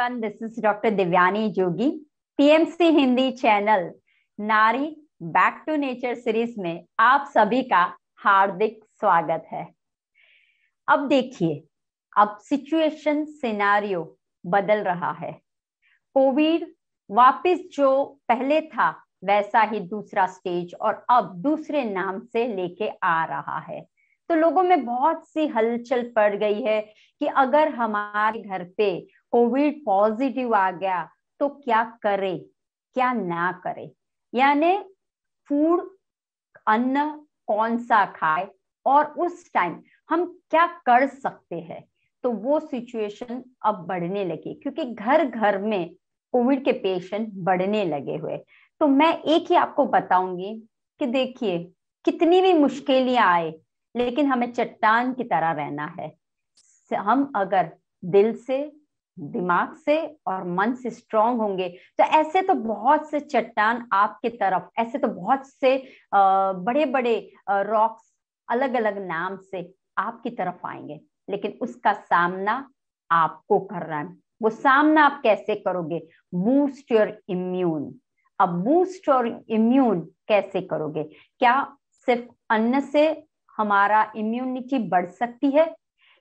everyone. This is Dr. Divyani Jogi, PMC Hindi channel नारी back to nature series में आप सभी का हार्दिक स्वागत है अब देखिए अब सिचुएशन सिनारियो बदल रहा है कोविड वापस जो पहले था वैसा ही दूसरा स्टेज और अब दूसरे नाम से लेके आ रहा है तो लोगों में बहुत सी हलचल पड़ गई है कि अगर हमारे घर पे कोविड पॉजिटिव आ गया तो क्या करे क्या ना करे यानी फूड अन्न कौन सा खाए और उस टाइम हम क्या कर सकते हैं तो वो सिचुएशन अब बढ़ने लगी क्योंकि घर घर में कोविड के पेशेंट बढ़ने लगे हुए तो मैं एक ही आपको बताऊंगी कि देखिए कितनी भी मुश्किलें आए लेकिन हमें चट्टान की तरह रहना है हम अगर दिल से दिमाग से और मन से स्ट्रांग होंगे तो ऐसे तो बहुत से चट्टान आपके तरफ ऐसे तो बहुत से बड़े बड़े रॉक्स अलग अलग नाम से आपकी तरफ आएंगे लेकिन उसका सामना आपको करना है वो सामना आप कैसे करोगे बूस्ट योर इम्यून अब बूस्ट और इम्यून कैसे करोगे क्या सिर्फ अन्न से हमारा इम्यूनिटी बढ़ सकती है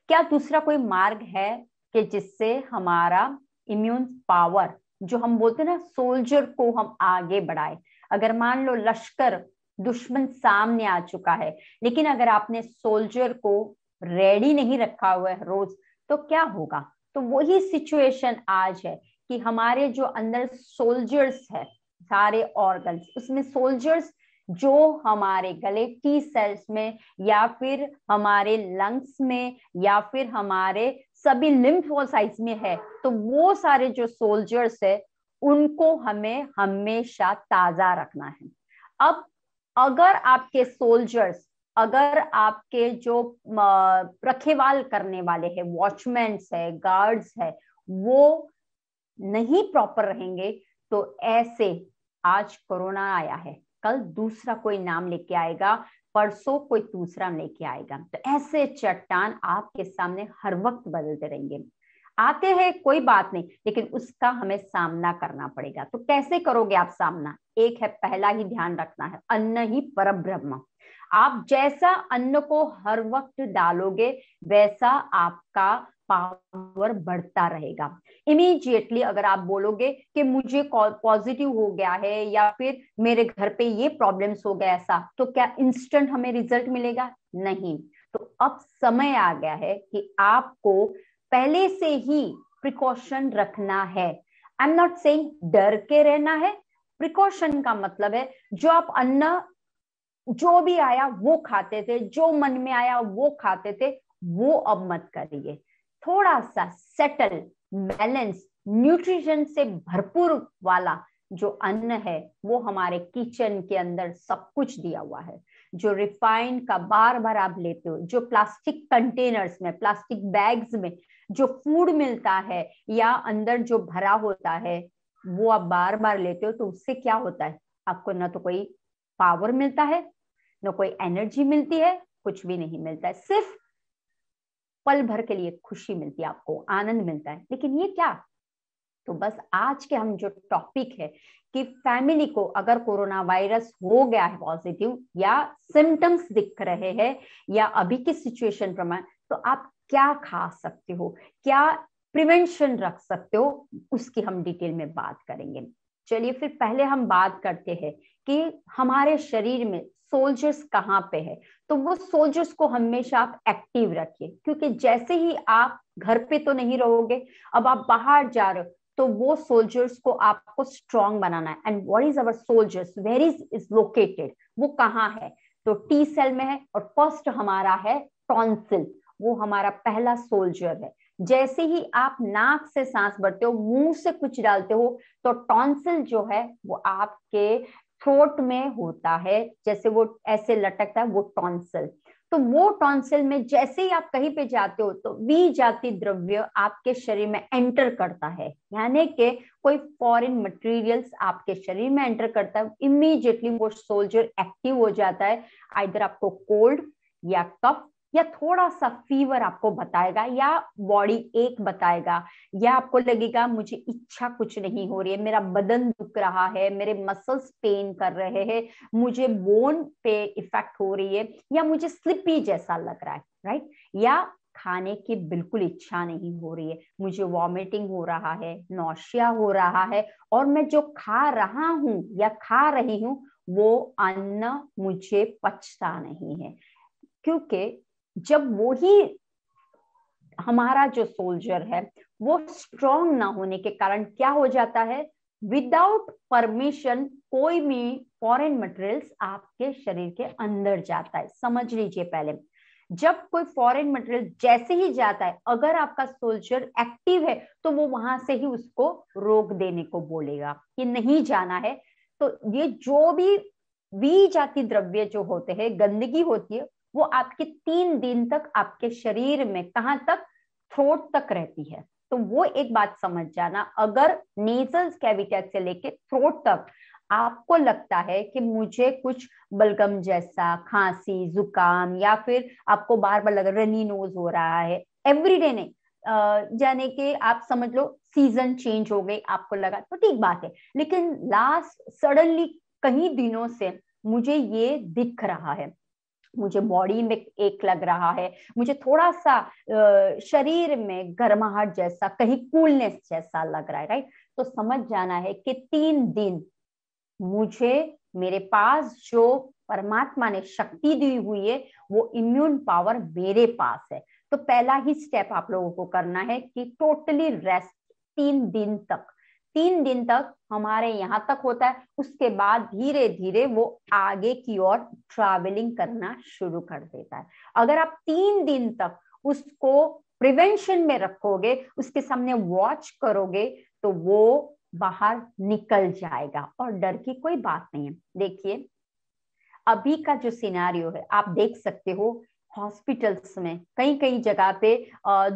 क्या दूसरा कोई मार्ग है कि जिससे हमारा इम्यून पावर जो हम बोलते हैं ना सोल्जर को हम आगे बढ़ाए अगर मान लो लश्कर दुश्मन सामने आ चुका है लेकिन अगर आपने सोल्जर को रेडी नहीं रखा हुआ है रोज तो क्या होगा तो वही सिचुएशन आज है कि हमारे जो अंदर सोल्जर्स है सारे ऑर्गन्स उसमें सोल्जर्स जो हमारे गले टी सेल्स में या फिर हमारे लंग्स में या फिर हमारे सभी लिम्फ साइज में है तो वो सारे जो सोल्जर्स है उनको हमें हमेशा ताजा रखना है अब अगर आपके सोल्जर्स अगर आपके जो रखेवाल करने वाले हैं वॉचमैन है गार्ड्स है वो नहीं प्रॉपर रहेंगे तो ऐसे आज कोरोना आया है कल दूसरा कोई नाम लेके आएगा परसों कोई दूसरा लेके आएगा तो ऐसे चट्टान आपके सामने हर वक्त बदलते रहेंगे आते हैं कोई बात नहीं लेकिन उसका हमें सामना करना पड़ेगा तो कैसे करोगे आप सामना एक है पहला ही ध्यान रखना है अन्न ही पर ब्रह्म आप जैसा अन्न को हर वक्त डालोगे वैसा आपका पावर बढ़ता रहेगा इमीजिएटली अगर आप बोलोगे कि मुझे पॉजिटिव हो गया है या फिर मेरे घर पे ये प्रॉब्लम्स हो गया ऐसा तो क्या इंस्टेंट हमें रिजल्ट मिलेगा नहीं तो अब समय आ गया है कि आपको पहले से ही प्रिकॉशन रखना है आई एम नॉट से डर के रहना है प्रिकॉशन का मतलब है जो आप अन्न जो भी आया वो खाते थे जो मन में आया वो खाते थे वो अब मत करिए थोड़ा सा सेटल बैलेंस न्यूट्रिशन से भरपूर वाला जो अन्न है वो हमारे किचन के अंदर सब कुछ दिया हुआ है जो रिफाइंड का बार बार आप लेते हो जो प्लास्टिक कंटेनर्स में प्लास्टिक बैग्स में जो फूड मिलता है या अंदर जो भरा होता है वो आप बार बार लेते हो तो उससे क्या होता है आपको ना तो कोई पावर मिलता है ना कोई एनर्जी मिलती है कुछ भी नहीं मिलता है सिर्फ पल भर के लिए खुशी मिलती है आपको आनंद मिलता है लेकिन ये क्या तो बस आज के हम जो टॉपिक है कि फैमिली को अगर कोरोना वायरस हो गया है पॉजिटिव या सिम्टम्स दिख रहे हैं या अभी की सिचुएशन प्रमाण तो आप क्या खा सकते हो क्या प्रिवेंशन रख सकते हो उसकी हम डिटेल में बात करेंगे चलिए फिर पहले हम बात करते हैं कि हमारे शरीर में सोल्जर्स कहाँ पे है तो वो सोल्जर्स को हमेशा आप एक्टिव रखिए क्योंकि जैसे ही आप घर पे तो नहीं रहोगे अब आप बाहर जा रहे हो तो वो सोल्जर्स को आपको स्ट्रॉन्ग बनाना है and what is our soldiers where is is located वो कहाँ है तो टी सेल में है और फर्स्ट हमारा है टॉन्सिल वो हमारा पहला सोल्जर है जैसे ही आप नाक से सांस भरते हो मुंह से कुछ डालते हो तो टॉन्सिल जो है वो आपके थ्रोट में होता है जैसे वो ऐसे लटकता है वो टॉन्सिल तो वो टॉन्सिल में जैसे ही आप कहीं पे जाते हो तो वी जाति द्रव्य आपके शरीर में एंटर करता है यानी कि कोई फॉरेन मटेरियल्स आपके शरीर में एंटर करता है इमीजिएटली वो सोल्जर एक्टिव हो जाता है आइधर आपको कोल्ड या कफ या थोड़ा सा फीवर आपको बताएगा या बॉडी एक बताएगा या आपको लगेगा मुझे इच्छा कुछ नहीं हो रही है मेरा बदन दुख रहा है मेरे मसल्स पेन कर रहे हैं मुझे बोन पे इफेक्ट हो रही है या मुझे स्लिपी जैसा लग रहा है राइट या खाने की बिल्कुल इच्छा नहीं हो रही है मुझे वॉमिटिंग हो रहा है नौशिया हो रहा है और मैं जो खा रहा हूं या खा रही हूं वो अन्न मुझे पचता नहीं है क्योंकि जब वो ही हमारा जो सोल्जर है वो स्ट्रॉन्ग ना होने के कारण क्या हो जाता है विदाउट परमिशन कोई भी फॉरेन मटेरियल्स आपके शरीर के अंदर जाता है समझ लीजिए पहले जब कोई फॉरेन मटेरियल जैसे ही जाता है अगर आपका सोल्जर एक्टिव है तो वो वहां से ही उसको रोक देने को बोलेगा कि नहीं जाना है तो ये जो भी वी जाति द्रव्य जो होते हैं गंदगी होती है वो आपके तीन दिन तक आपके शरीर में कहां तक थ्रोट तक रहती है तो वो एक बात समझ जाना अगर नेजल कैविटेट से लेके थ्रोट तक आपको लगता है कि मुझे कुछ बलगम जैसा खांसी जुकाम या फिर आपको बार बार लग रनी नोज हो रहा है एवरी डे नहीं जाने के आप समझ लो सीजन चेंज हो गई आपको लगा तो ठीक बात है लेकिन लास्ट सडनली कई दिनों से मुझे ये दिख रहा है मुझे बॉडी में एक लग रहा है मुझे थोड़ा सा शरीर में गर्माहट जैसा कहीं कूलनेस जैसा लग रहा है राइट तो समझ जाना है कि तीन दिन मुझे मेरे पास जो परमात्मा ने शक्ति दी हुई है वो इम्यून पावर मेरे पास है तो पहला ही स्टेप आप लोगों को करना है कि टोटली रेस्ट तीन दिन तक तीन दिन तक हमारे यहाँ तक होता है उसके बाद धीरे धीरे वो आगे की ओर ट्रैवलिंग करना शुरू कर देता है अगर आप तीन दिन तक उसको प्रिवेंशन में रखोगे उसके सामने वॉच करोगे तो वो बाहर निकल जाएगा और डर की कोई बात नहीं है देखिए अभी का जो सिनारियो है आप देख सकते हो हॉस्पिटल्स में कई कई जगह पे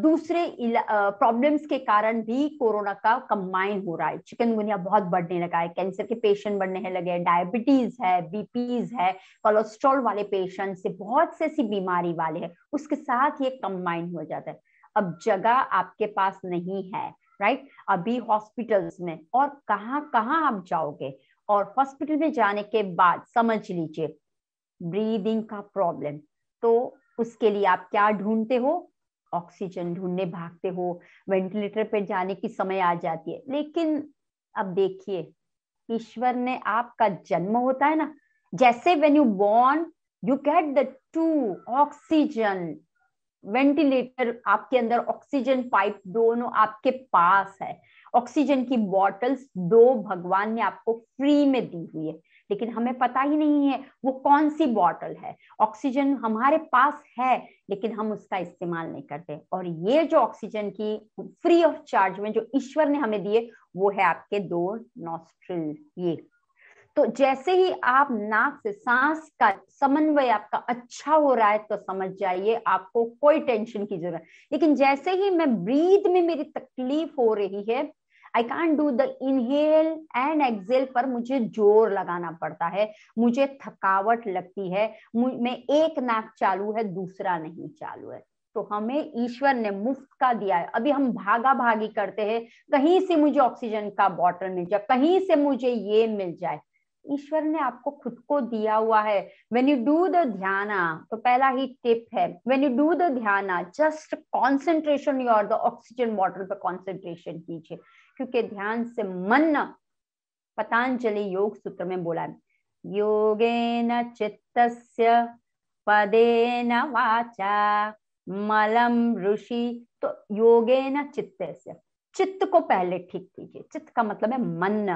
दूसरे प्रॉब्लम्स के कारण भी कोरोना का कंबाइन हो रहा है चिकनगुनिया बहुत बढ़ने लगा है कैंसर के पेशेंट बढ़ने लगे हैं डायबिटीज है बीपीज है कोलेस्ट्रॉल वाले पेशेंट से बहुत से ऐसी बीमारी वाले हैं उसके साथ ये कंबाइन हो जाता है अब जगह आपके पास नहीं है राइट अभी हॉस्पिटल्स में और कहाँ कहाँ आप जाओगे और हॉस्पिटल में जाने के बाद समझ लीजिए ब्रीदिंग का प्रॉब्लम तो उसके लिए आप क्या ढूंढते हो ऑक्सीजन ढूंढने भागते हो वेंटिलेटर पे जाने की समय आ जाती है लेकिन अब देखिए ईश्वर ने आपका जन्म होता है ना जैसे when you born you get the to oxygen ventilator आपके अंदर ऑक्सीजन पाइप दोनों आपके पास है ऑक्सीजन की बॉटल्स दो भगवान ने आपको फ्री में दी हुई है लेकिन हमें पता ही नहीं है वो कौन सी बॉटल है ऑक्सीजन हमारे पास है लेकिन हम उसका इस्तेमाल नहीं करते और ये जो ऑक्सीजन की फ्री ऑफ चार्ज में जो ईश्वर ने हमें दिए वो है आपके दो नॉस्ट्रिल ये तो जैसे ही आप नाक से सांस का समन्वय आपका अच्छा हो रहा है तो समझ जाइए आपको कोई टेंशन की जरूरत लेकिन जैसे ही मैं ब्रीद में मेरी तकलीफ हो रही है I can do the inhale and exhale पर मुझे जोर लगाना पड़ता है मुझे थकावट लगती है मैं एक नाक चालू है दूसरा नहीं चालू है तो हमें ईश्वर ने मुफ्त का दिया है अभी हम भागा भागी करते हैं कहीं से मुझे ऑक्सीजन का बॉटल मिल जाए कहीं से मुझे ये मिल जाए ईश्वर ने आपको खुद को दिया हुआ है when you do the dhyana तो पहला ही टिप है when you do the dhyana just concentration your the oxygen bottle पर कॉन्सेंट्रेशन कीजिए क्योंकि ध्यान से मन पतंजलि योग सूत्र में बोला चित्त पदे न वाचा मलम ऋषि तो योगे न चित्त को पहले ठीक कीजिए चित्त का मतलब है मन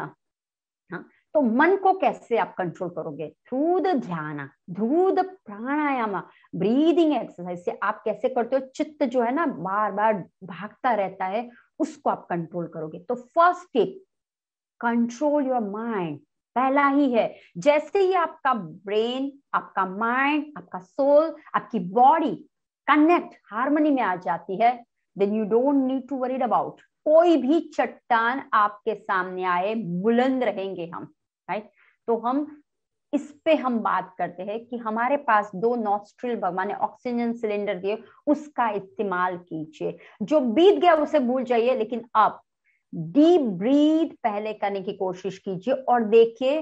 हाँ तो मन को कैसे आप कंट्रोल करोगे through the dhyan through the pranayama breathing exercise से आप कैसे करते हो चित्त जो है ना बार बार भागता रहता है उसको आप कंट्रोल करोगे तो first step control your mind पहला ही है जैसे ही आपका ब्रेन आपका माइंड आपका सोल आपकी बॉडी कनेक्ट हार्मनी में आ जाती है then you don't need to worried about कोई भी चट्टान आपके सामने आए बुलंद रहेंगे हम राइट तो हम इस पे हम बात करते हैं कि हमारे पास दो नॉस्ट्रिल भगवान ने ऑक्सीजन सिलेंडर दिए उसका इस्तेमाल कीजिए जो बीत गया उसे भूल जाइए लेकिन आप डीप ब्रीथ पहले करने की कोशिश कीजिए और देखिए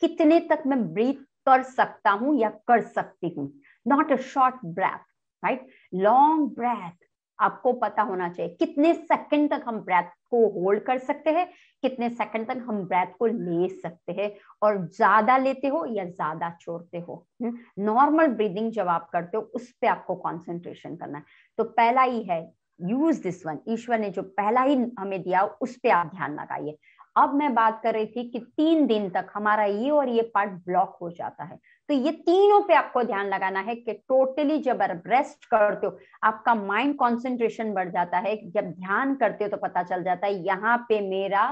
कितने तक मैं ब्रीथ कर सकता हूं या कर सकती हूं not a short breath right long breath आपको पता होना चाहिए कितने सेकंड तक हम ब्रेथ को होल्ड कर सकते हैं कितने सेकंड तक हम ब्रेथ को ले सकते हैं और ज्यादा लेते हो या ज्यादा छोड़ते हो नॉर्मल हम्म, ब्रीदिंग जब आप करते हो उस पर आपको कॉन्सेंट्रेशन करना है तो पहला ही है यूज दिस वन ईश्वर ने जो पहला ही हमें दिया उस पर आप ध्यान लगाइए अब मैं बात कर रही थी कि तीन दिन तक हमारा ये और ये पार्ट ब्लॉक हो जाता है तो ये तीनों पे आपको ध्यान लगाना है कि टोटली जब रेस्ट करते हो आपका माइंड कॉन्सेंट्रेशन बढ़ जाता है जब ध्यान करते हो तो पता चल जाता है यहाँ पे मेरा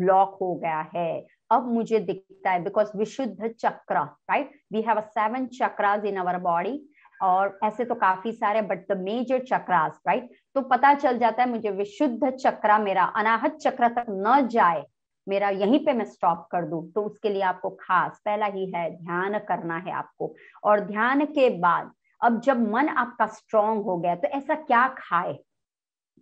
ब्लॉक हो गया है अब मुझे दिखता है because vishuddha chakra right we have seven chakras in our body और ऐसे तो काफी सारे but the major chakras right तो पता चल जाता है मुझे विशुद्ध चक्रा मेरा अनाहत चक्र तक न जाए मेरा यहीं पे मैं स्टॉप कर दूं तो उसके लिए आपको खास पहला ही है ध्यान करना है आपको और ध्यान के बाद अब जब मन आपका स्ट्रांग हो गया तो ऐसा क्या खाए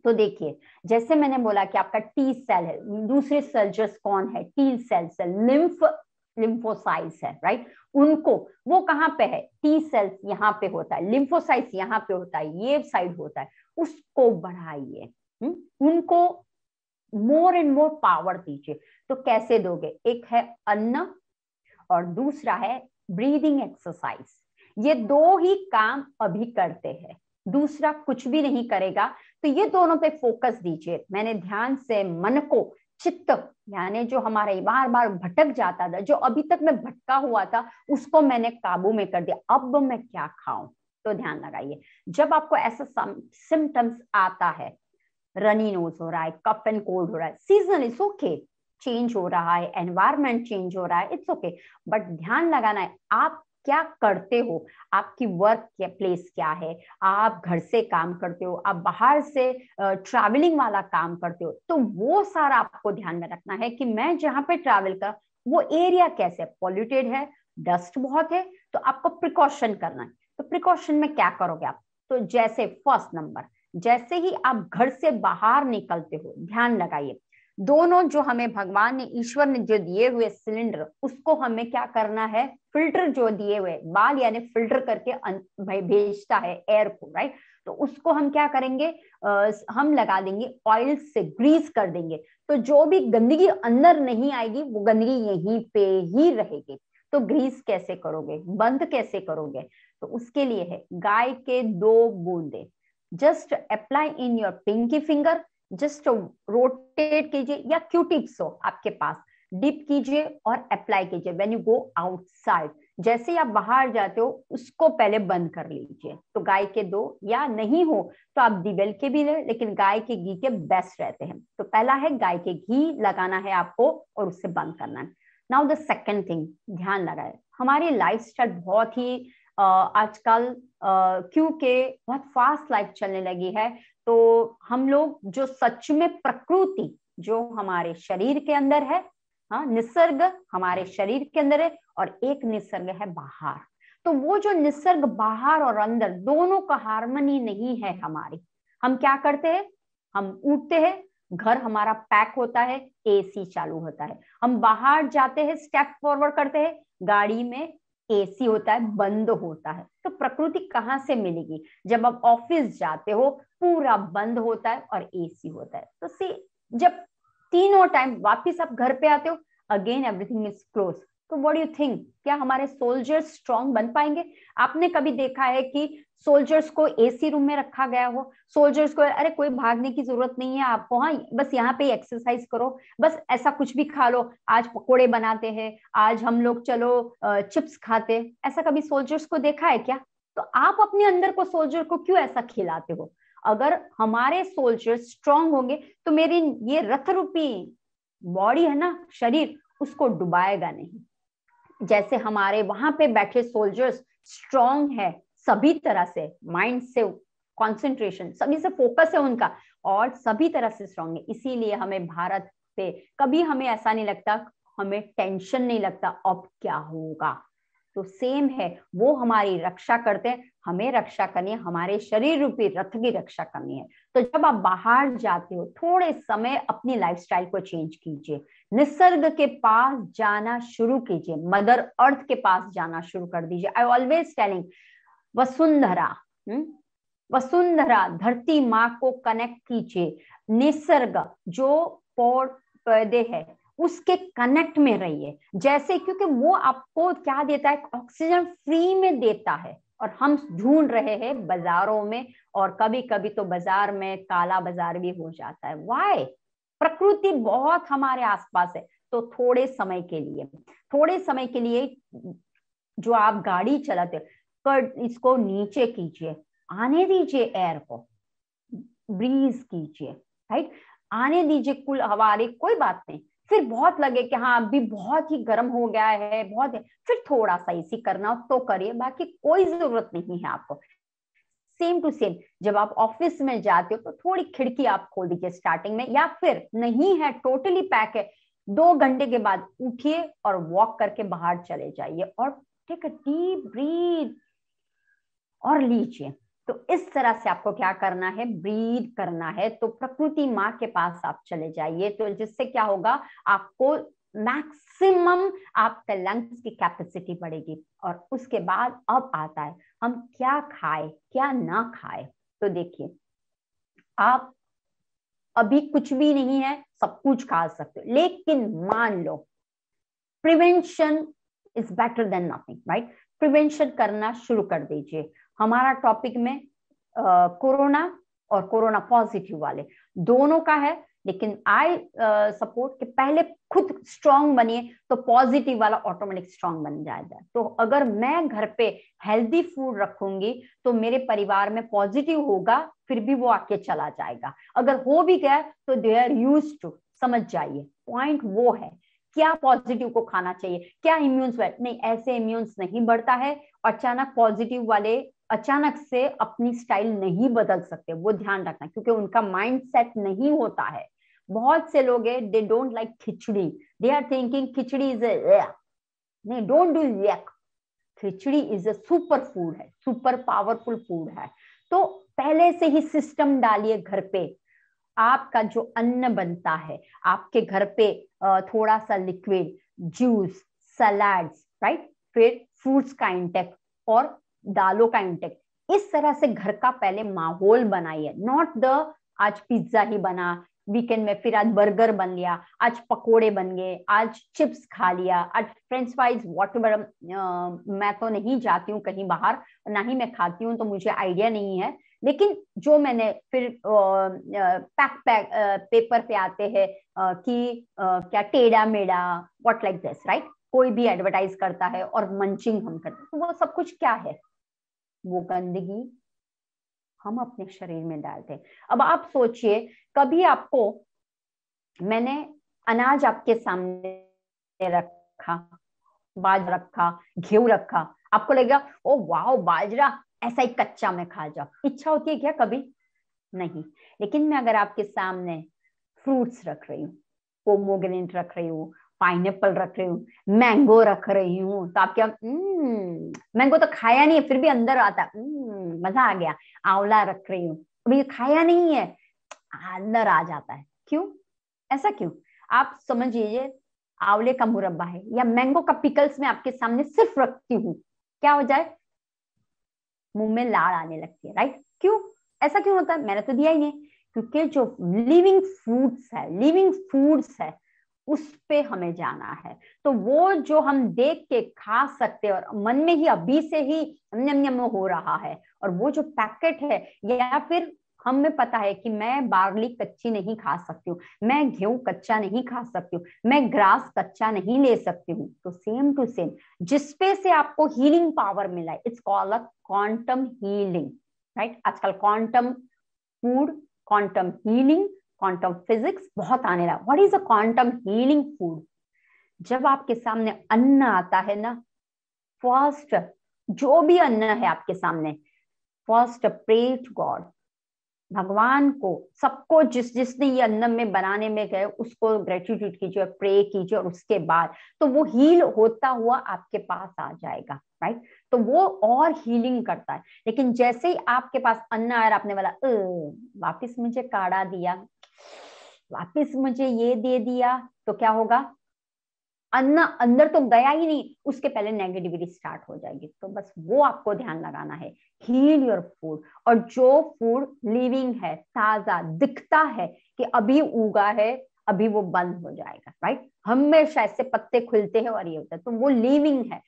तो देखिए जैसे मैंने बोला कि आपका टी सेल है दूसरे सेल्स कौन है T cell cell lymph lymphocytes है राइट उनको वो कहाँ पे है टी सेल्स यहाँ पे होता है लिम्फोसाइट्स यहाँ पे होता है ये साइड होता है उसको बढ़ाइए हम्म? उनको मोर एंड मोर पावर दीजिए तो कैसे दोगे एक है अन्न और दूसरा है ब्रीदिंग एक्सरसाइज ये दो ही काम अभी करते हैं दूसरा कुछ भी नहीं करेगा तो ये दोनों पे फोकस दीजिए मैंने ध्यान से मन को चित्त यानी जो हमारा बार बार भटक जाता था जो अभी तक मैं भटका हुआ था उसको मैंने काबू में कर दिया अब मैं क्या खाऊं तो ध्यान लगाइए जब आपको ऐसा सिम्टम्स आता है रनी नोज हो रहा है कफ एंड कोल्ड हो रहा है सीजन इज ओके चेंज हो रहा है एनवायरमेंट चेंज हो रहा है इट्स ओके बट ध्यान लगाना है आप क्या करते हो आपकी वर्क प्लेस क्या है आप घर से काम करते हो आप बाहर से ट्रैवलिंग वाला काम करते हो तो वो सारा आपको ध्यान में रखना है कि मैं जहाँ पे ट्रैवल कर वो एरिया कैसे पॉल्यूटेड है डस्ट बहुत है तो आपको प्रिकॉशन करना है तो प्रिकॉशन में क्या करोगे आप तो जैसे फर्स्ट नंबर जैसे ही आप घर से बाहर निकलते हो ध्यान लगाइए दोनों जो हमें भगवान ने ईश्वर ने जो दिए हुए सिलेंडर उसको हमें क्या करना है फिल्टर जो दिए हुए बाल यानी फिल्टर करके अं-, भेजता है एयर को राइट तो उसको हम क्या करेंगे आ, हम लगा देंगे ऑयल से ग्रीस कर देंगे तो जो भी गंदगी अंदर नहीं आएगी वो गंदगी यहीं पे ही रहेगी तो ग्रीस कैसे करोगे बंद कैसे करोगे तो उसके लिए है गाय के दो बूंदे just apply in your pinky finger just rotate कीजिए या क्यू टिप्स हो आपके पास डिप कीजिए और अप्लाई कीजिए वेन यू गो आउटसाइड जैसे ही आप बाहर जाते हो उसको पहले बंद कर लीजिए तो गाय के दो या नहीं हो तो आप दिवेल के भी ले लेकिन गाय के घी के बेस्ट रहते हैं तो पहला है गाय के घी लगाना है आपको और उससे बंद करना है नाउ द सेकेंड थिंग ध्यान लगाए हमारी लाइफ स्टाइल बहुत ही आजकल क्योंकि बहुत फास्ट लाइफ चलने लगी है तो हम लोग जो सच में प्रकृति जो हमारे शरीर के अंदर है हाँ निसर्ग हमारे शरीर के अंदर है और एक निसर्ग है बाहर तो वो जो निसर्ग बाहर और अंदर दोनों का हारमोनी नहीं है हमारी हम क्या करते हैं हम उठते हैं घर हमारा पैक होता है एसी चालू होता है हम बाहर जाते हैं स्टेप फॉरवर्ड करते हैं गाड़ी में एसी होता है बंद होता है तो प्रकृति कहाँ से मिलेगी जब आप ऑफिस जाते हो पूरा बंद होता है और एसी होता है तो सी जब तीनों टाइम वापस आप घर पे आते हो अगेन एवरीथिंग इज क्लोज तो व्हाट यू थिंक क्या हमारे सोल्जर्स स्ट्रॉन्ग बन पाएंगे आपने कभी देखा है कि सोल्जर्स को एसी रूम में रखा गया हो सोल्जर्स को अरे कोई भागने की जरूरत नहीं है आपको हाँ बस यहाँ पे एक्सरसाइज करो बस ऐसा कुछ भी खा लो आज पकोड़े बनाते हैं आज हम लोग चलो चिप्स खाते ऐसा कभी सोल्जर्स को देखा है क्या तो आप अपने अंदर को सोल्जर को क्यों ऐसा खिलाते हो अगर हमारे सोल्जर्स स्ट्रांग होंगे तो मेरी ये रथ रूपी बॉडी है ना शरीर उसको डुबाएगा नहीं जैसे हमारे वहां पे बैठे सोल्जर्स स्ट्रांग है सभी तरह से माइंड से कंसंट्रेशन सभी से फोकस है उनका और सभी तरह से स्ट्रांग है इसीलिए हमें भारत पे कभी हमें ऐसा नहीं लगता हमें टेंशन नहीं लगता अब क्या होगा तो सेम है वो हमारी रक्षा करते हैं हमें रक्षा करनी है हमारे शरीर रूपी रथ की रक्षा करनी है तो जब आप बाहर जाते हो थोड़े समय अपनी लाइफस्टाइल को चेंज कीजिए निसर्ग के पास जाना शुरू कीजिए मदर अर्थ के पास जाना शुरू कर दीजिए I always telling Vasundhara hmm? Vasundhara धरती माँ को कनेक्ट कीजिए निसर्ग जो पौधे है उसके कनेक्ट में रहिए जैसे क्योंकि वो आपको क्या देता है ऑक्सीजन फ्री में देता है और हम ढूंढ रहे हैं बाजारों में और कभी कभी तो बाजार में काला बाजार भी हो जाता है वाई प्रकृति बहुत हमारे आसपास है तो थोड़े समय के लिए थोड़े समय के लिए जो आप गाड़ी चलाते हो कर इसको नीचे कीजिए आने दीजिए एयर को ब्रीज कीजिए राइट आने दीजिए कुल हवा आ रही कोई बात नहीं फिर बहुत लगे कि हाँ अभी बहुत ही गर्म हो गया है बहुत है। फिर थोड़ा सा इसी करना हो तो करिए बाकी कोई जरूरत नहीं है आपको सेम टू सेम जब आप ऑफिस में जाते हो तो थोड़ी खिड़की आप खोल दीजिए स्टार्टिंग में या फिर नहीं है टोटली पैक है दो घंटे के बाद उठिए और वॉक करके बाहर चले जाइए और टेक अ डीप ब्रीथ और लीजिए तो इस तरह से आपको क्या करना है ब्रीद करना है तो प्रकृति माँ के पास आप चले जाइए तो जिससे क्या होगा आपको मैक्सिमम आपके लंग्स की कैपेसिटी बढ़ेगी और उसके बाद अब आता है हम क्या खाए क्या ना खाए तो देखिए आप अभी कुछ भी नहीं है सब कुछ खा सकते हो लेकिन मान लो prevention is better than nothing right prevention करना शुरू कर दीजिए हमारा टॉपिक में कोरोना और कोरोना पॉजिटिव वाले दोनों का है लेकिन आई सपोर्ट कि पहले खुद स्ट्रांग बनिए तो पॉजिटिव वाला ऑटोमेटिक स्ट्रांग बन जाएगा तो अगर मैं घर पे हेल्दी फूड रखूंगी तो मेरे परिवार में पॉजिटिव होगा फिर भी वो आके चला जाएगा अगर हो भी गया तो दे आर यूज टू समझ जाइए पॉइंट वो है क्या पॉजिटिव को खाना चाहिए क्या इम्यून्स नहीं ऐसे इम्यून्स नहीं बढ़ता है अचानक पॉजिटिव वाले अचानक से अपनी स्टाइल नहीं बदल सकते वो ध्यान रखना क्योंकि उनका माइंड सेट नहीं होता है बहुत से लोग है they don't like khichdi they are thinking khichdi is नहीं don't do yuck khichdi is a super food है सुपर पावरफुल फूड है तो पहले से ही सिस्टम डालिए घर पे आपका जो अन्न बनता है आपके घर पे थोड़ा सा लिक्विड जूस सलाड्स राइट फिर फ्रूट्स का इंटेक और दालों का इंटेक इस तरह से घर का पहले माहौल बनाइए नॉट द आज पिज्जा ही बना वीकेंड में फिर आज बर्गर बन लिया आज पकोड़े बन गए आज चिप्स खा लिया आज फ्रेंच फ्राइज वॉट मैं तो नहीं जाती हूँ कहीं बाहर ना ही मैं खाती हूँ तो मुझे आइडिया नहीं है लेकिन जो मैंने फिर पैक पैक पेपर पे आते हैं कि क्या टेढ़ा मेढ़ा वॉट लाइक दिस राइट कोई भी एडवर्टाइज करता है और मंचिंग हम करते हैं तो वो सब कुछ क्या है वो गंदगी हम अपने शरीर में डालते हैं अब आप सोचिए कभी आपको मैंने अनाज आपके सामने रखा बाज रखा घेऊ रखा आपको लगेगा ओ वाओ बाजरा ऐसा ही कच्चा में खा जाओ इच्छा होती है क्या कभी नहीं लेकिन मैं अगर आपके सामने फ्रूट्स रख रही हूँ पोमोग्रेनेट रख रही हूँ पाइनएप्पल रख रही हूँ मैंगो रख रही हूँ तो आप क्या हम्म, मैंगो तो खाया नहीं है फिर भी अंदर आता हम्म, मजा आ गया आंवला रख रही हूँ अभी खाया नहीं है अंदर आ जाता है क्यों ऐसा क्यों आप समझ लीजिए आंवले का मुरब्बा है या मैंगो का पिकल्स में आपके सामने सिर्फ रखती हूँ क्या हो जाए मुंह में लाड़ आने लगती है राइट क्यों ऐसा क्यों होता है मैंने तो दिया ही नहीं क्योंकि जो लिविंग फूड्स है लिविंग फूड्स है उस पे हमें जाना है तो वो जो हम देख के खा सकते और मन में ही अभी से ही नम नम हो रहा है और वो जो पैकेट है या फिर हमें पता है कि मैं बार्ली कच्ची नहीं खा सकती हूँ मैं गेहूं कच्चा नहीं खा सकती हूँ मैं ग्रास कच्चा नहीं ले सकती हूँ तो सेम टू सेम जिसपे से आपको हीलिंग पावर मिला है it's call a quantum healing right आजकल quantum food quantum healing quantum physics बहुत आने लगा what is a quantum healing food जब आपके सामने अन्न आता है ना फर्स्ट जो भी अन्न है आपके सामने फर्स्ट प्रे टू गॉड भगवान को सबको जिस जिसने ये अन्न में बनाने में गए उसको ग्रेटिट्यूड कीजिए और प्रे कीजिए और उसके बाद तो वो हील होता हुआ आपके पास आ जाएगा राइट तो वो और हीलिंग करता है लेकिन जैसे ही आपके पास अन्न आया आपने वाला वापिस मुझे काढ़ा दिया वापिस मुझे ये दे दिया तो क्या होगा अन्न अंदर तो गया ही नहीं उसके पहले नेगेटिविटी स्टार्ट हो जाएगी तो बस वो आपको ध्यान लगाना है हील योर फूड और जो फूड लिविंग है ताजा दिखता है कि अभी उगा है अभी वो बंद हो जाएगा राइट हमेशा ऐसे पत्ते खुलते हैं और ये होता है तो वो लिविंग है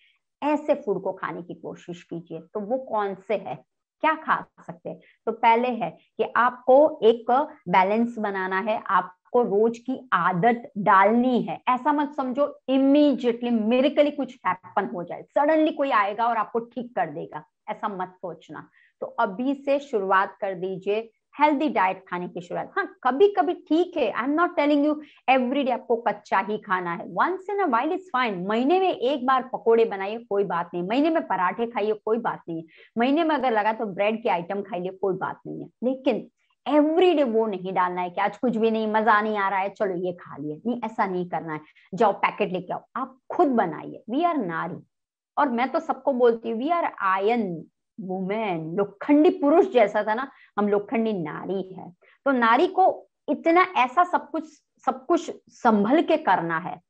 ऐसे फूड को खाने की कोशिश कीजिए तो वो कौन से है क्या खा सकते हैं तो पहले है कि आपको एक बैलेंस बनाना है आप आपको रोज की आदत डालनी है ऐसा मत समझो इमीजिएटली मेरिकली कुछ हैपन हो जाए सडनली कोई आएगा और आपको ठीक कर देगा ऐसा मत सोचना तो अभी से शुरुआत कर दीजिए हेल्दी डाइट खाने की शुरुआत हाँ कभी कभी ठीक है I am not telling you that आपको कच्चा ही खाना है once in a while is fine महीने में एक बार पकोड़े बनाइए कोई बात नहीं महीने में पराठे खाइए कोई बात नहीं है महीने में अगर लगा तो ब्रेड के आइटम खाइए कोई बात नहीं है लेकिन एवरीडे वो नहीं डालना है कि आज कुछ भी नहीं मजा नहीं आ रहा है चलो ये खा लिए नहीं ऐसा नहीं करना है जाओ पैकेट लेके आओ आप खुद बनाइए वी आर नारी और मैं तो सबको बोलती हूँ वी आर आयन वुमेन लोखंडी पुरुष जैसा था ना हम लोखंडी नारी है तो नारी को इतना ऐसा सब कुछ सब कुछ संभल के करना है